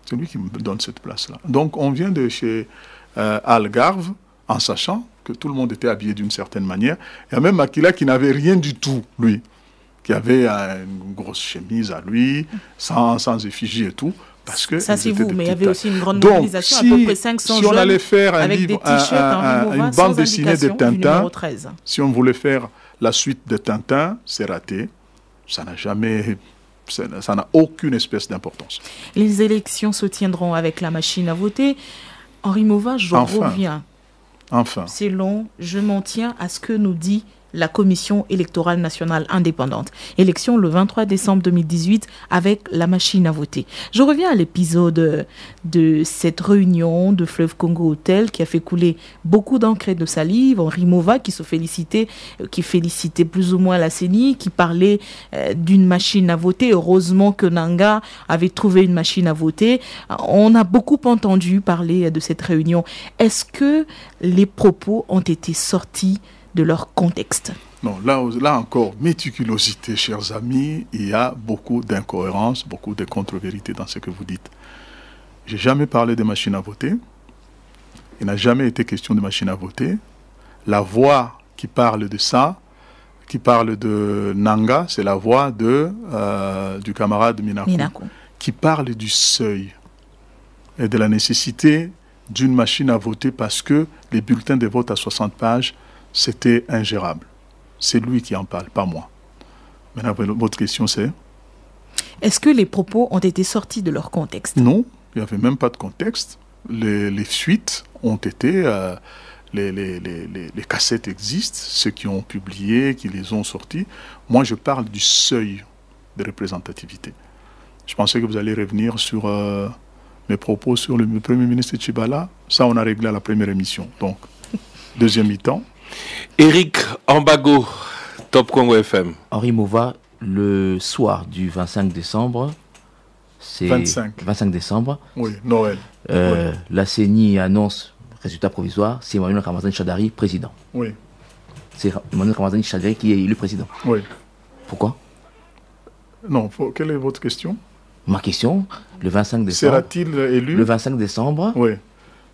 C'est lui qui me donne cette place-là. Donc on vient de chez euh, Algarve en sachant que tout le monde était habillé d'une certaine manière. Il y a même Makila qui n'avait rien du tout, lui, qui avait euh, une grosse chemise à lui, sans, sans effigie et tout. Parce que ça, c'est vous, mais il y avait aussi une grande mobilisation, à peu près 500 si on allait faire avec des t-shirts, un, hein, une bande dessinée de Tintin, si on voulait faire la suite de Tintin, c'est raté. Ça n'a jamais ça n'a aucune espèce d'importance. Les élections se tiendront avec la machine à voter. Henri Mauvage, je reviens Enfin. C'est long. Je m'en tiens à ce que nous dit la Commission électorale nationale indépendante. Élection le 23 décembre 2018 avec la machine à voter. Je reviens à l'épisode de cette réunion de Fleuve Congo Hotel qui a fait couler beaucoup d'encre de salive. Henri Mova qui se félicitait, qui félicitait plus ou moins la CENI, qui parlait euh, d'une machine à voter. Heureusement que Nanga avait trouvé une machine à voter. On a beaucoup entendu parler de cette réunion. Est-ce que les propos ont été sortis de leur contexte. Non, là, là encore, méticulosité, chers amis, il y a beaucoup d'incohérences, beaucoup de contre-vérités dans ce que vous dites. J'ai jamais parlé de machines à voter. Il n'a jamais été question de machine à voter. La voix qui parle de ça, qui parle de Nanga, c'est la voix de, euh, du camarade Minako, Minako, qui parle du seuil et de la nécessité d'une machine à voter parce que les bulletins de vote à 60 pages c'était ingérable. C'est lui qui en parle, pas moi. Maintenant, votre question, c'est Est-ce que les propos ont été sortis de leur contexte Non, il n'y avait même pas de contexte. Les, suites ont été... Euh, les, cassettes existent, ceux qui ont publié, qui les ont sortis. Moi, je parle du seuil de représentativité. Je pensais que vous allez revenir sur euh, mes propos sur le Premier ministre Chibala. Ça, on a réglé à la première émission. Donc, deuxième mi-temps, Eric Ambago, Top Congo FM. Henri Mouva, le soir du 25 décembre, c'est 25. 25. décembre. Oui, Noël. Euh, la CENI annonce résultat provisoire. C'est Emmanuel Ramazani Chadari, président. Oui. C'est Emmanuel Ramazani Chadari qui est élu président. Oui. Pourquoi Non, quelle est votre question Ma question, le 25 décembre. Sera-t-il élu Le 25 décembre. Oui.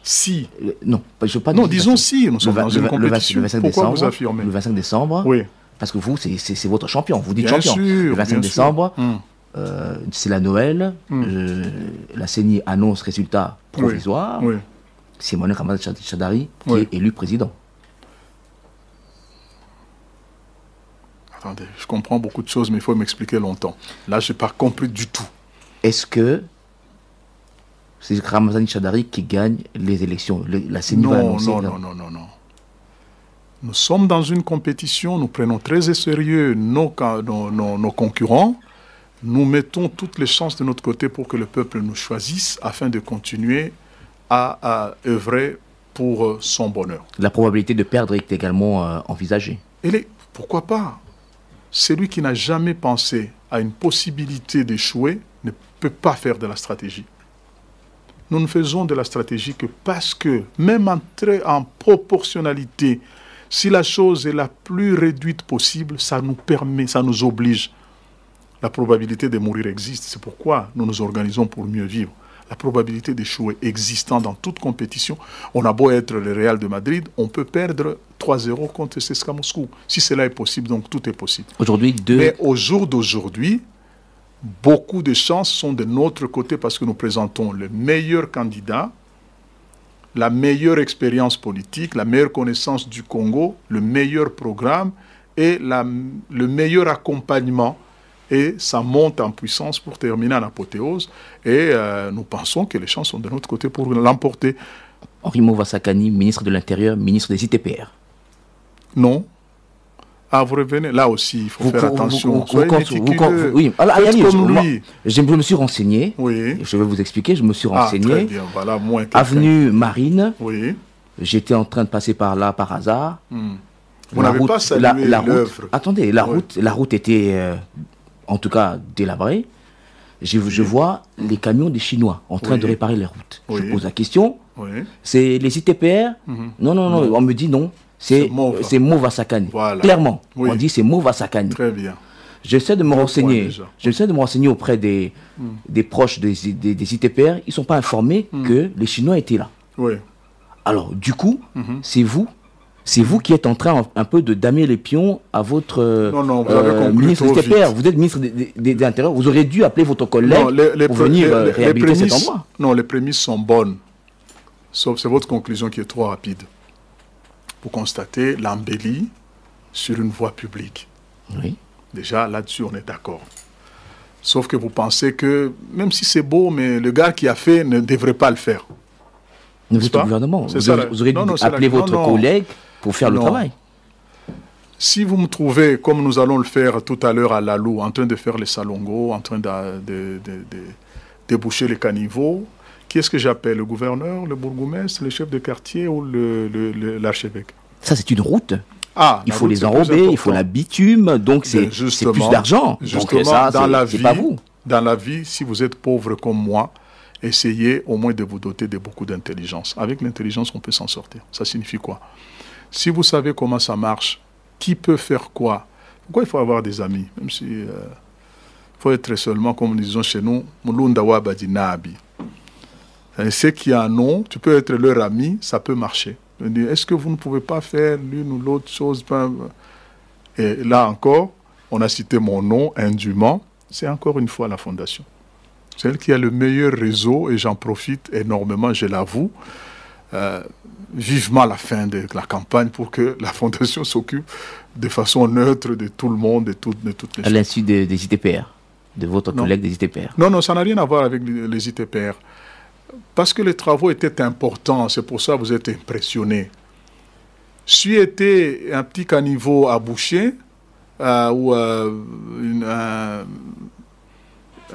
Si. non, je Non, disons si. le, dans 25 Pourquoi décembre, vous affirmez Le 25 décembre. Oui. Parce que vous, c'est votre champion. Vous dites bien champion. Sûr, le 25 décembre, hmm. euh, c'est la Noël. Hmm. la CENI annonce résultat provisoire. Oui. oui. C'est Mohamed Chadari qui est élu président. Attendez, je comprends beaucoup de choses, mais il faut m'expliquer longtemps. Là, je n'ai pas compris du tout. Est-ce que c'est Ramazani Chadari qui gagne les élections. la CENI non, va Non, non, non, non, non. Nous sommes dans une compétition, nous prenons très sérieux nos, nos, concurrents. Nous mettons toutes les chances de notre côté pour que le peuple nous choisisse afin de continuer à, œuvrer pour euh, son bonheur. La probabilité de perdre est également euh, envisagée. Elle pourquoi pas Celui qui n'a jamais pensé à une possibilité d'échouer ne peut pas faire de la stratégie. Nous ne faisons de la stratégie que parce que, même entrée en proportionnalité, si la chose est la plus réduite possible, ça nous permet, ça nous oblige. La probabilité de mourir existe, c'est pourquoi nous nous organisons pour mieux vivre. La probabilité d'échouer existant dans toute compétition, on a beau être le Real de Madrid, on peut perdre 3-0 contre CSKA Moscou. Si cela est possible, donc tout est possible. Aujourd'hui, Mais au jour d'aujourd'hui, beaucoup de chances sont de notre côté parce que nous présentons le meilleur candidat, la meilleure expérience politique, la meilleure connaissance du Congo, le meilleur programme et le meilleur accompagnement. Et ça monte en puissance pour terminer en apothéose. Et euh, nous pensons que les chances sont de notre côté pour l'emporter. Henri ministre de l'Intérieur, ministre des ITPR. Non, ah, vous revenez Là aussi, il faut faire attention. Vous, oui, alors, je, me suis renseigné. Oui. Je vais vous expliquer. Je me suis ah, renseigné. Avenue Marine. Oui. J'étais en train de passer par là par hasard. Hmm. Vous pas salué Attendez, la, route, la route était, euh, en tout cas, délabrée. Je, vois les camions des Chinois en train de réparer les routes. Je pose la question. C'est les ITPR mhm. Non, non, non. On me dit non c'est c'est Clairement, on dit c'est Mouvasakani Sakani. Très bien. J'essaie de me renseigner. J'essaie de me renseigner auprès des, hmm. des proches des, des, ITPR. Ils ne sont pas informés hmm. que les Chinois étaient là. Alors, du coup, hmm. c'est vous, c'est vous qui êtes en train un peu de damer les pions à votre euh, ministre des Vous êtes ministre des, Intérieurs. Vous auriez dû appeler votre collègue pour venir euh, réhabiliter cet Non, les prémices sont bonnes. Sauf c'est votre conclusion qui est trop rapide pour constater l'embellie sur une voie publique. Oui. Déjà, là-dessus, on est d'accord. Sauf que vous pensez que, même si c'est beau, mais le gars qui a fait ne devrait pas le faire. Vous pas au gouvernement. Vous, aurez dû appeler votre collègue pour faire le travail. Si vous me trouvez, comme nous allons le faire tout à l'heure à Lalou, en train de faire les salongos, en train de, de déboucher les caniveaux, qui ce que j'appelle Le gouverneur, le bourgmestre, le chef de quartier ou l'archevêque Ça, c'est une route ah, il faut les enrober, il faut la bitume, donc c'est plus d'argent. Justement, dans la vie, si vous êtes pauvre comme moi, essayez au moins de vous doter de beaucoup d'intelligence. Avec l'intelligence, on peut s'en sortir. Ça signifie quoi Si vous savez comment ça marche, qui peut faire quoi Pourquoi il faut avoir des amis Même si il euh, faut être seulement, comme nous disons chez nous, Moulundawa wa badinabi. Euh, ceux qui en ont, tu peux être leur ami, ça peut marcher. Est-ce que vous ne pouvez pas faire l'une ou l'autre chose euh, Et là encore, on a cité mon nom indûment, c'est encore une fois la fondation. Celle qui a le meilleur réseau, et j'en profite énormément, je l'avoue, euh, vivement la fin de la campagne pour que la fondation s'occupe de façon neutre de tout le monde, de, toutes les À l'insu des, ITPR, de votre collègue des ITPR. Non, non, ça n'a rien à voir avec les ITPR. Parce que les travaux étaient importants, c'est pour ça que vous êtes impressionné. Si était un petit caniveau à boucher, euh, ou euh,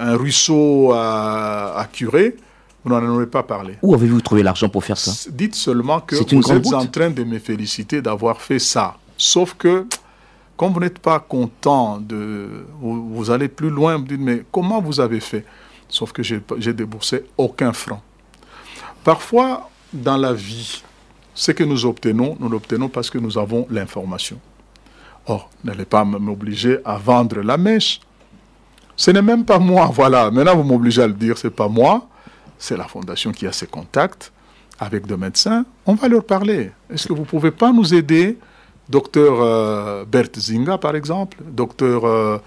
un, ruisseau à, curer, vous n'en avez pas parlé. Où avez-vous trouvé l'argent pour faire ça Dites seulement que vous êtes en train de me féliciter d'avoir fait ça. Sauf que, comme vous n'êtes pas content, de, vous, vous allez plus loin, vous dites, mais comment vous avez fait sauf que j'ai déboursé aucun franc. Parfois, dans la vie, ce que nous obtenons, nous l'obtenons parce que nous avons l'information. Or, n'allez pas m'obliger à vendre la mèche. Ce n'est même pas moi, voilà. Maintenant, vous m'obligez à le dire, ce n'est pas moi. C'est la fondation qui a ses contacts avec des médecins. On va leur parler. Est-ce que vous ne pouvez pas nous aider Docteur euh, Bert Zinga, par exemple, docteur euh,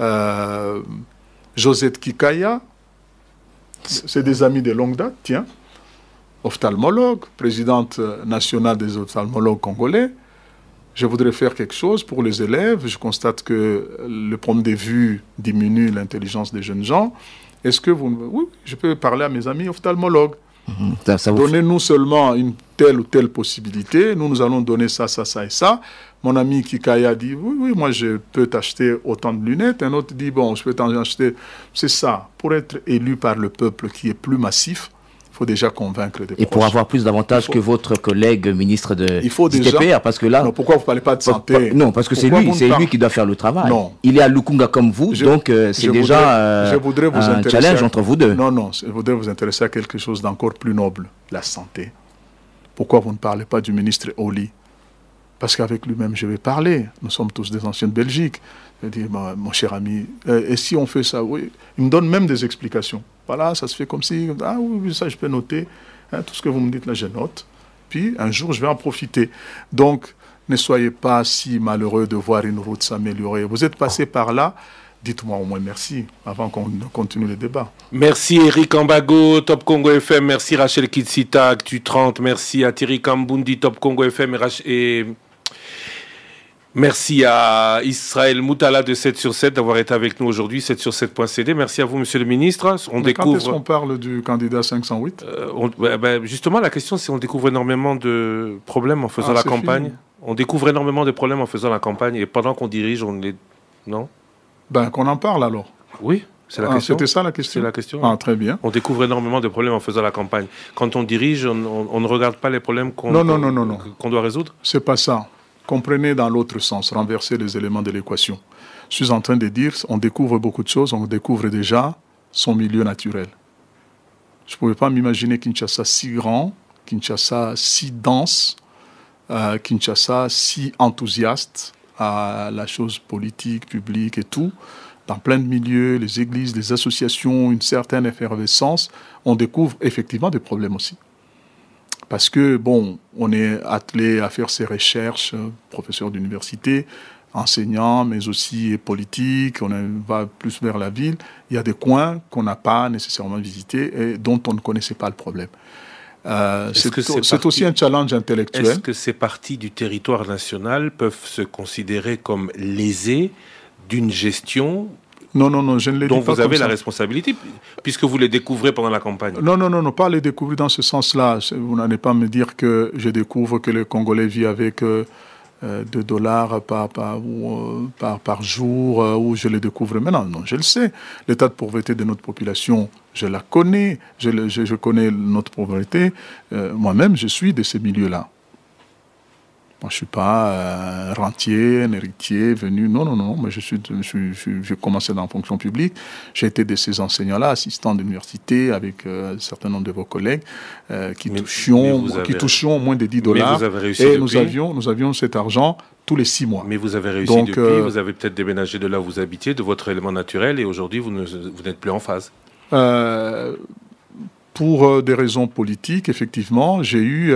euh, Josette Kikaya, c'est des amis de longue date, tiens. Ophtalmologue, présidente euh, nationale des ophtalmologues congolais. Je voudrais faire quelque chose pour les élèves. Je constate que le problème des vues diminue l'intelligence des jeunes gens. Est-ce que vous... Oui, je peux parler à mes amis ophtalmologues. Mhm. Donnez-nous seulement une telle ou telle possibilité. Nous, nous allons donner ça, ça, ça et ça. Mon ami Kikaya dit Oui, oui, moi je peux t'acheter autant de lunettes. Un autre dit Bon, je peux t'en acheter. C'est ça. Pour être élu par le peuple qui est plus massif, il faut déjà convaincre des Et pour avoir plus d'avantages que votre collègue ministre de il faut déjà, parce que là... Non, pourquoi vous ne parlez pas de santé Non, parce que c'est lui, c'est lui qui doit faire le travail. Non. Il est à Lukunga comme vous, donc euh, c'est déjà euh, vous un challenge entre vous deux. Non, non, je voudrais vous intéresser à quelque chose d'encore plus noble, la santé. Pourquoi vous ne parlez pas du ministre Oli parce qu'avec lui-même, je vais parler. Nous sommes tous des anciens de Belgique. Je dis, dire, mon cher ami, euh, et, si on fait ça Oui. Il me donne même des explications. Voilà, ça se fait comme si. Ah oui, ça, je peux noter. Hein, tout ce que vous me dites là, je note. Puis un jour, je vais en profiter. Donc, ne soyez pas si malheureux de voir une route s'améliorer. Vous êtes passé par là. Dites-moi au moins merci avant qu'on continue le débat. Merci Eric Ambago, Top Congo FM. Merci Rachel Kitsita, tu 30. Merci à Thierry Kambundi, Top Congo FM et Merci à Israël Moutala de 7 sur 7 d'avoir été avec nous aujourd'hui, 7 sur 7.cd. Merci à vous, Monsieur le Ministre. On découvre... Quand est-ce qu'on parle du candidat 508 euh, bah, bah, Justement, la question, c'est on découvre énormément de problèmes en faisant ah, la campagne. On découvre énormément de problèmes en faisant la campagne. Et pendant qu'on dirige, on les... Non Ben, qu'on en parle alors. Oui c'est la ah, question. C'était ça la question. C'est la question. Ah, très bien. On découvre énormément de problèmes en faisant la campagne. Quand on dirige, on, ne regarde pas les problèmes qu'on doit résoudre. C'est pas ça. Comprenez dans l'autre sens, renverser les éléments de l'équation. Je suis en train de dire, on découvre beaucoup de choses, on découvre déjà son milieu naturel. Je ne pouvais pas m'imaginer Kinshasa si grand, Kinshasa si dense, euh, Kinshasa si enthousiaste à la chose politique, publique et tout. Dans plein de milieux, les églises, les associations, une certaine effervescence, on découvre effectivement des problèmes aussi. Parce que, bon, on est attelé à faire ses recherches, euh, professeur d'université, enseignant, mais aussi politique, on va plus vers la ville. Il y a des coins qu'on n'a pas nécessairement visités et dont on ne connaissait pas le problème. Euh, c'est aussi un challenge intellectuel. Est-ce que ces parties du territoire national peuvent se considérer comme lésées d'une gestion non, non, non, je ne les pas. Donc vous avez la responsabilité, puisque vous les découvrez pendant la campagne. Non, non, non, pas les découvrir dans ce sens-là. Vous n'allez pas me dire que je découvre que le Congolais vit avec euh, 2 euh, dollars par, par, euh, jour, euh, ou je les découvre maintenant. Non, je le sais. L'état de pauvreté de notre population, je la connais. Je, connais notre pauvreté. Moi-même, je suis de ces milieux-là. Moi, je ne suis pas euh, rentier, un héritier, venu. Non, non, non. Mais je suis, je, commencé dans la fonction publique. J'ai été de ces enseignants-là, assistant d'université, avec euh, un certain nombre de vos collègues, euh, qui, touchions, qui moins de 10 dollars. et nous, avions, nous avions cet argent tous les six mois. Mais vous avez réussi Donc, depuis. Vous avez peut-être déménagé de là où vous habitiez, de votre élément naturel, et aujourd'hui, vous n'êtes plus en phase. pour des raisons politiques, effectivement, j'ai eu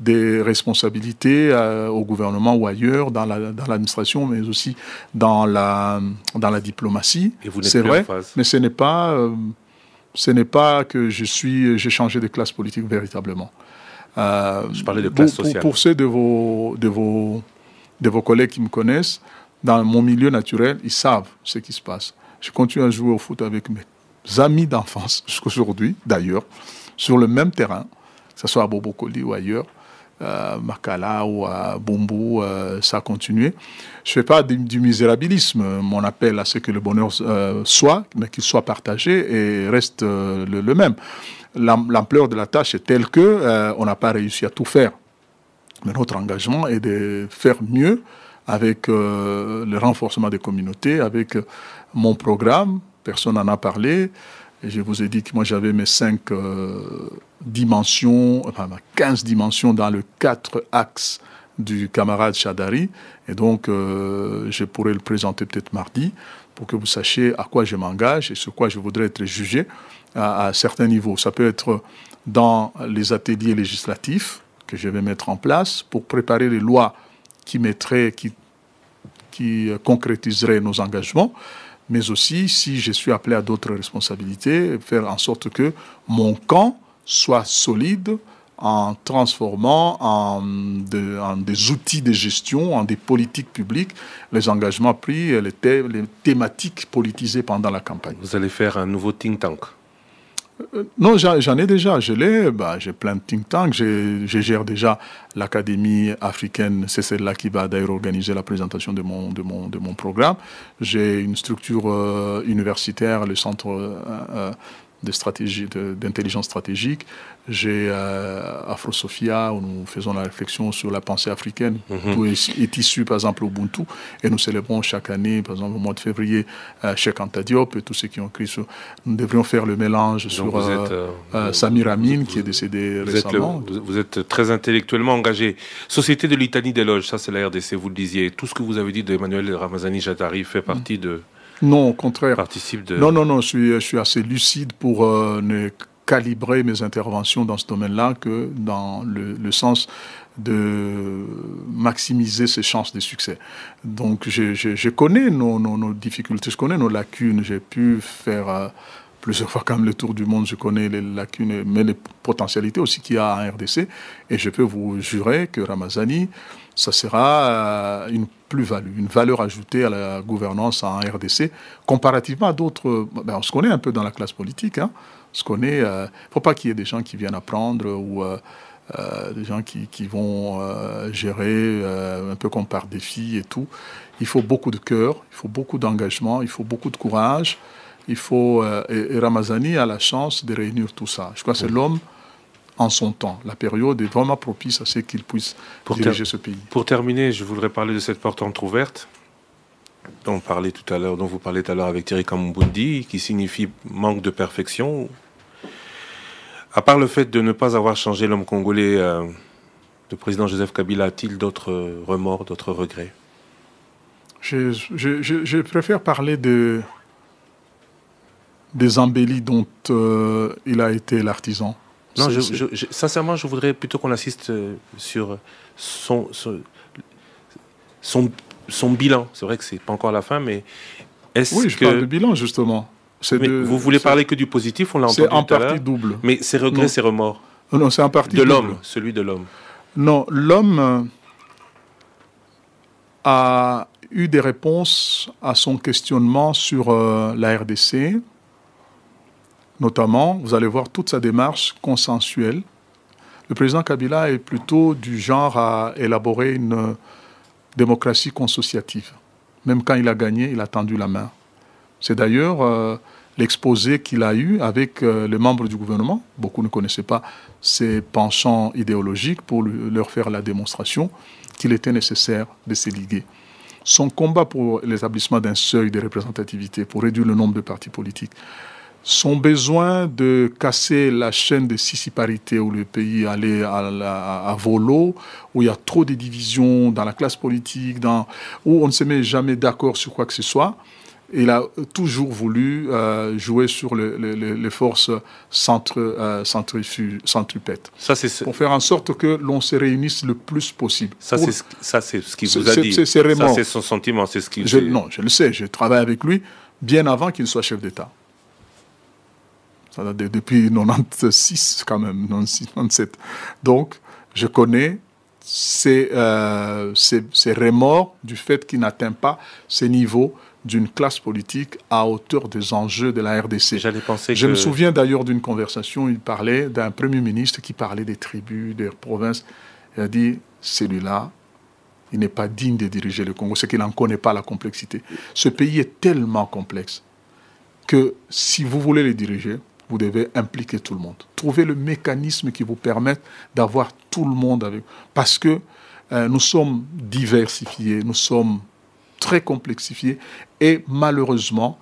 des responsabilités euh, au gouvernement ou ailleurs, dans l'administration, la, dans mais aussi dans la, dans la diplomatie. C'est vrai, mais ce n'est pas, euh, ce n'est pas que je suis, j'ai changé de classe politique véritablement. Euh, je parlais de classe sociale. Pour, ceux de vos, de, vos, de vos collègues qui me connaissent, dans mon milieu naturel, ils savent ce qui se passe. Je continue à jouer au foot avec mes amis d'enfance jusqu'aujourd'hui, d'ailleurs, sur le même terrain, que ce soit à Bobocoli ou ailleurs à Makala ou à Bumbu, ça a continué. Je ne fais pas du, misérabilisme. Mon appel à ce que le bonheur euh, soit, mais qu'il soit partagé et reste euh, le, le, même. L'ampleur de la tâche est telle que euh, on n'a pas réussi à tout faire. Mais notre engagement est de faire mieux avec le renforcement des communautés, avec mon programme. Personne n'en a parlé je vous ai dit que moi j'avais mes cinq euh, dimensions, enfin 15 dimensions dans le quatre axes du camarade Chadari. Et donc euh, je pourrais le présenter peut-être mardi pour que vous sachiez à quoi je m'engage et sur quoi je voudrais être jugé à, certains niveaux. Ça peut être dans les ateliers législatifs que je vais mettre en place pour préparer les lois qui mettraient, qui euh, concrétiseraient nos engagements mais aussi, si je suis appelé à d'autres responsabilités, faire en sorte que mon camp soit solide en transformant en, des outils de gestion, en des politiques publiques, les engagements pris, les, les thématiques politisées pendant la campagne. Vous allez faire un nouveau think tank euh, euh, non, j'en ai déjà. Je l'ai. Bah, j'ai plein de think tanks. Je gère déjà l'Académie africaine. C'est celle-là qui va d'ailleurs organiser la présentation de mon, de mon, de mon programme. J'ai une structure euh, universitaire, le Centre de stratégie d'intelligence stratégique. J'ai euh, Afrosophia, où nous faisons la réflexion sur la pensée africaine, mhm. est, issu, par exemple, Ubuntu. Et nous célébrons chaque année, par exemple, au mois de février, euh, Cheikh Anta Diop et tous ceux qui ont écrit sur. Nous devrions faire le mélange sur euh, êtes, euh, Samir Amin, qui est décédé vous récemment. Êtes vous êtes très intellectuellement engagé. Société de l'Italie des loges, ça c'est la RDC, vous le disiez. Tout ce que vous avez dit d'Emmanuel Ramazani Jatari fait hmm. partie de. Non, au contraire. Participe de... Non, non, non, je suis, je suis assez lucide pour ne calibrer mes interventions dans ce domaine-là que dans le, sens de maximiser ses chances de succès. Donc je, connais nos, difficultés, je connais nos lacunes, j'ai pu faire... Euh, plusieurs fois quand même le tour du monde, je connais les lacunes, mais les potentialités aussi qu'il y a en RDC. Et je peux vous jurer que Ramazani, ça sera euh, une plus-value, une valeur ajoutée à la gouvernance en RDC, comparativement à d'autres. Ben on se connaît un peu dans la classe politique. Hein qu'on connaît. Il ne faut pas qu'il y ait des gens qui viennent apprendre ou euh, euh, des gens qui, vont euh, gérer un peu comme par défi et tout. Il faut beaucoup de cœur, il faut beaucoup d'engagement, il faut beaucoup de courage. Il faut, et, Ramazani a la chance de réunir tout ça. Je crois que c'est l'homme en son temps. La période est vraiment propice à ce qu'il puisse diriger ce pays. Pour terminer, je voudrais parler de cette porte entrouverte dont, tout à l'heure, dont vous parlez tout à l'heure avec Thierry Kamboudi, qui signifie manque de perfection à part le fait de ne pas avoir changé l'homme congolais, euh, le président Joseph Kabila a-t-il d'autres euh, remords, d'autres regrets je, préfère parler des embellis dont euh, il a été l'artisan. Non, sincèrement, je voudrais plutôt qu'on assiste sur son, bilan. C'est vrai que ce n'est pas encore la fin, mais est-ce que... oui, je parle de bilan, justement vous voulez parler que du positif, on l'a C'est en partie double. Mais c'est regret, c'est remords. Non, c'est en partie de l'homme, celui de l'homme. Non, l'homme euh, a eu des réponses à son questionnement sur euh, la RDC, notamment. Vous allez voir toute sa démarche consensuelle. Le président Kabila est plutôt du genre à élaborer une démocratie consociative. Même quand il a gagné, il a tendu la main. C'est d'ailleurs euh, l'exposé qu'il a eu avec euh, les membres du gouvernement. Beaucoup ne connaissaient pas ses penchants idéologiques pour leur faire la démonstration qu'il était nécessaire de se liguer. Son combat pour l'établissement d'un seuil de représentativité, pour réduire le nombre de partis politiques, son besoin de casser la chaîne de sissiparité où le pays allait à, volo, où il y a trop de divisions dans la classe politique, dans, où on ne se met jamais d'accord sur quoi que ce soit, il a toujours voulu euh, jouer sur les forces centre, euh, centripètes. Ça, c'est pour faire en sorte que l'on se réunisse le plus possible. Ça, c'est ce, ça, c'est ce qu'il vous a dit. C'est Ça, c'est son sentiment, c'est ce qu'il. Je, non, je le sais. Je travaille avec lui bien avant qu'il ne soit chef d'État. Ça date depuis 96 quand même, 96, 97. Donc, je connais ces, euh, remords du fait qu'il n'atteint pas ces niveaux d'une classe politique à hauteur des enjeux de la RDC. Je me souviens d'ailleurs d'une conversation, il parlait d'un Premier ministre qui parlait des tribus, des provinces. Il a dit, celui-là, il n'est pas digne de diriger le Congo, c'est qu'il n'en connaît pas la complexité. Ce pays est tellement complexe que si vous voulez le diriger, vous devez impliquer tout le monde. Trouver le mécanisme qui vous permette d'avoir tout le monde avec vous. Parce que euh, nous sommes diversifiés, nous sommes très complexifié et malheureusement,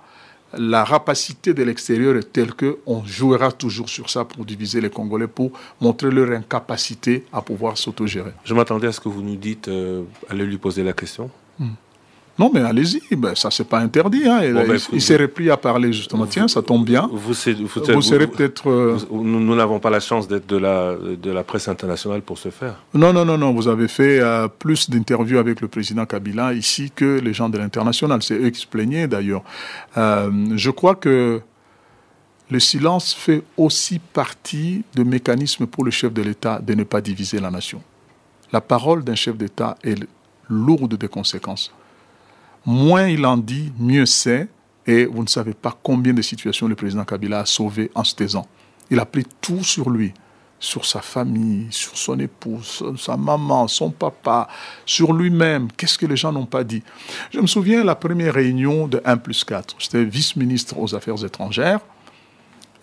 la rapacité de l'extérieur est telle qu'on jouera toujours sur ça pour diviser les Congolais, pour montrer leur incapacité à pouvoir s'autogérer. Je m'attendais à ce que vous nous dites, euh, allez lui poser la question. Hmm. Non, mais allez-y, ben, ça, c'est pas interdit. Hein. Ben, il, serait s'est à parler, justement. Tiens, ça tombe bien. Vous, serez peut-être. Euh, nous n'avons pas la chance d'être de la, de la presse internationale pour ce faire. Non, non, non, non. Vous avez fait euh, plus d'interviews avec le président Kabila ici que les gens de l'international. C'est eux qui se plaignaient, d'ailleurs. Euh, je crois que le silence fait aussi partie de mécanismes pour le chef de l'État de ne pas diviser la nation. La parole d'un chef d'État est lourde de conséquences. Moins il en dit, mieux c'est. Et vous ne savez pas combien de situations le président Kabila a sauvées en se taisant. Il a pris tout sur lui, sur sa famille, sur son épouse, sa maman, son papa, sur lui-même. Qu'est-ce que les gens n'ont pas dit Je me souviens la première réunion de 1 plus 4. J'étais vice-ministre aux Affaires étrangères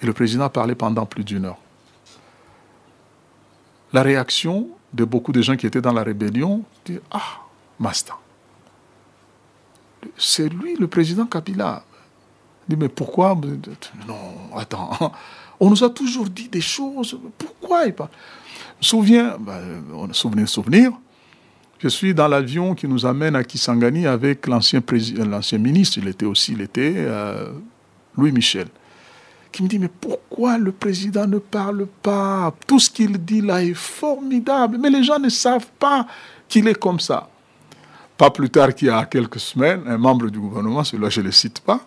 et le président parlait pendant plus d'une heure. La réaction de beaucoup de gens qui étaient dans la rébellion, dit, ah, mastan c'est lui le président Kabila. Il dit, mais pourquoi Non, attends, on nous a toujours dit des choses, pourquoi il parle Je me souviens, ben, souvenir, souvenir, je suis dans l'avion qui nous amène à Kisangani avec l'ancien ministre, il était aussi, il était euh, Louis Michel, qui me dit, mais pourquoi le président ne parle pas Tout ce qu'il dit là est formidable, mais les gens ne savent pas qu'il est comme ça. Pas plus tard qu'il y a quelques semaines, un membre du gouvernement, celui-là je ne le cite pas,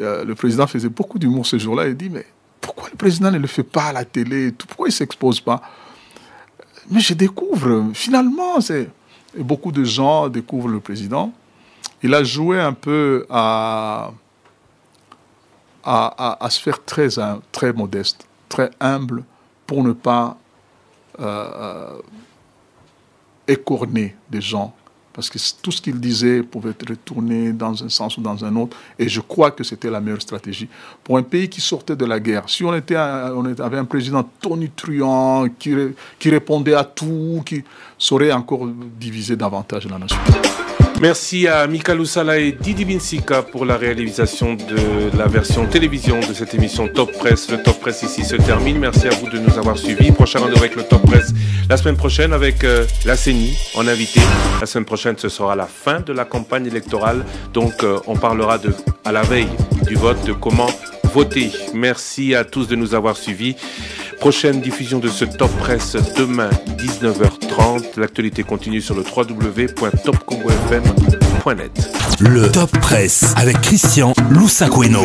euh, le président faisait beaucoup d'humour ce jour-là et dit Mais pourquoi le président ne le fait pas à la télé Pourquoi il ne s'expose pas Mais je découvre, finalement, c'est. Beaucoup de gens découvrent le président. Il a joué un peu à, à, se faire très, très modeste, très humble, pour ne pas euh, euh, écorner des gens parce que tout ce qu'il disait pouvait être retourné dans un sens ou dans un autre, et je crois que c'était la meilleure stratégie. Pour un pays qui sortait de la guerre, si on, avait un président tonitruant, qui, qui répondait à tout, qui saurait encore diviser davantage la nation. Merci à Mika Loussala et Didi Binsika pour la réalisation de la version télévision de cette émission Top Press. Le Top Press ici se termine. Merci à vous de nous avoir suivis. Prochain rendez-vous avec le Top Press la semaine prochaine avec euh, la CENI en invité. La semaine prochaine, ce sera la fin de la campagne électorale. Donc, euh, on parlera de, à la veille du vote de comment voté. Merci à tous de nous avoir suivis. Prochaine diffusion de ce Top Presse demain 19h30. L'actualité continue sur le www.topcom.fm.net Le Top Presse avec Christian Loussacueno.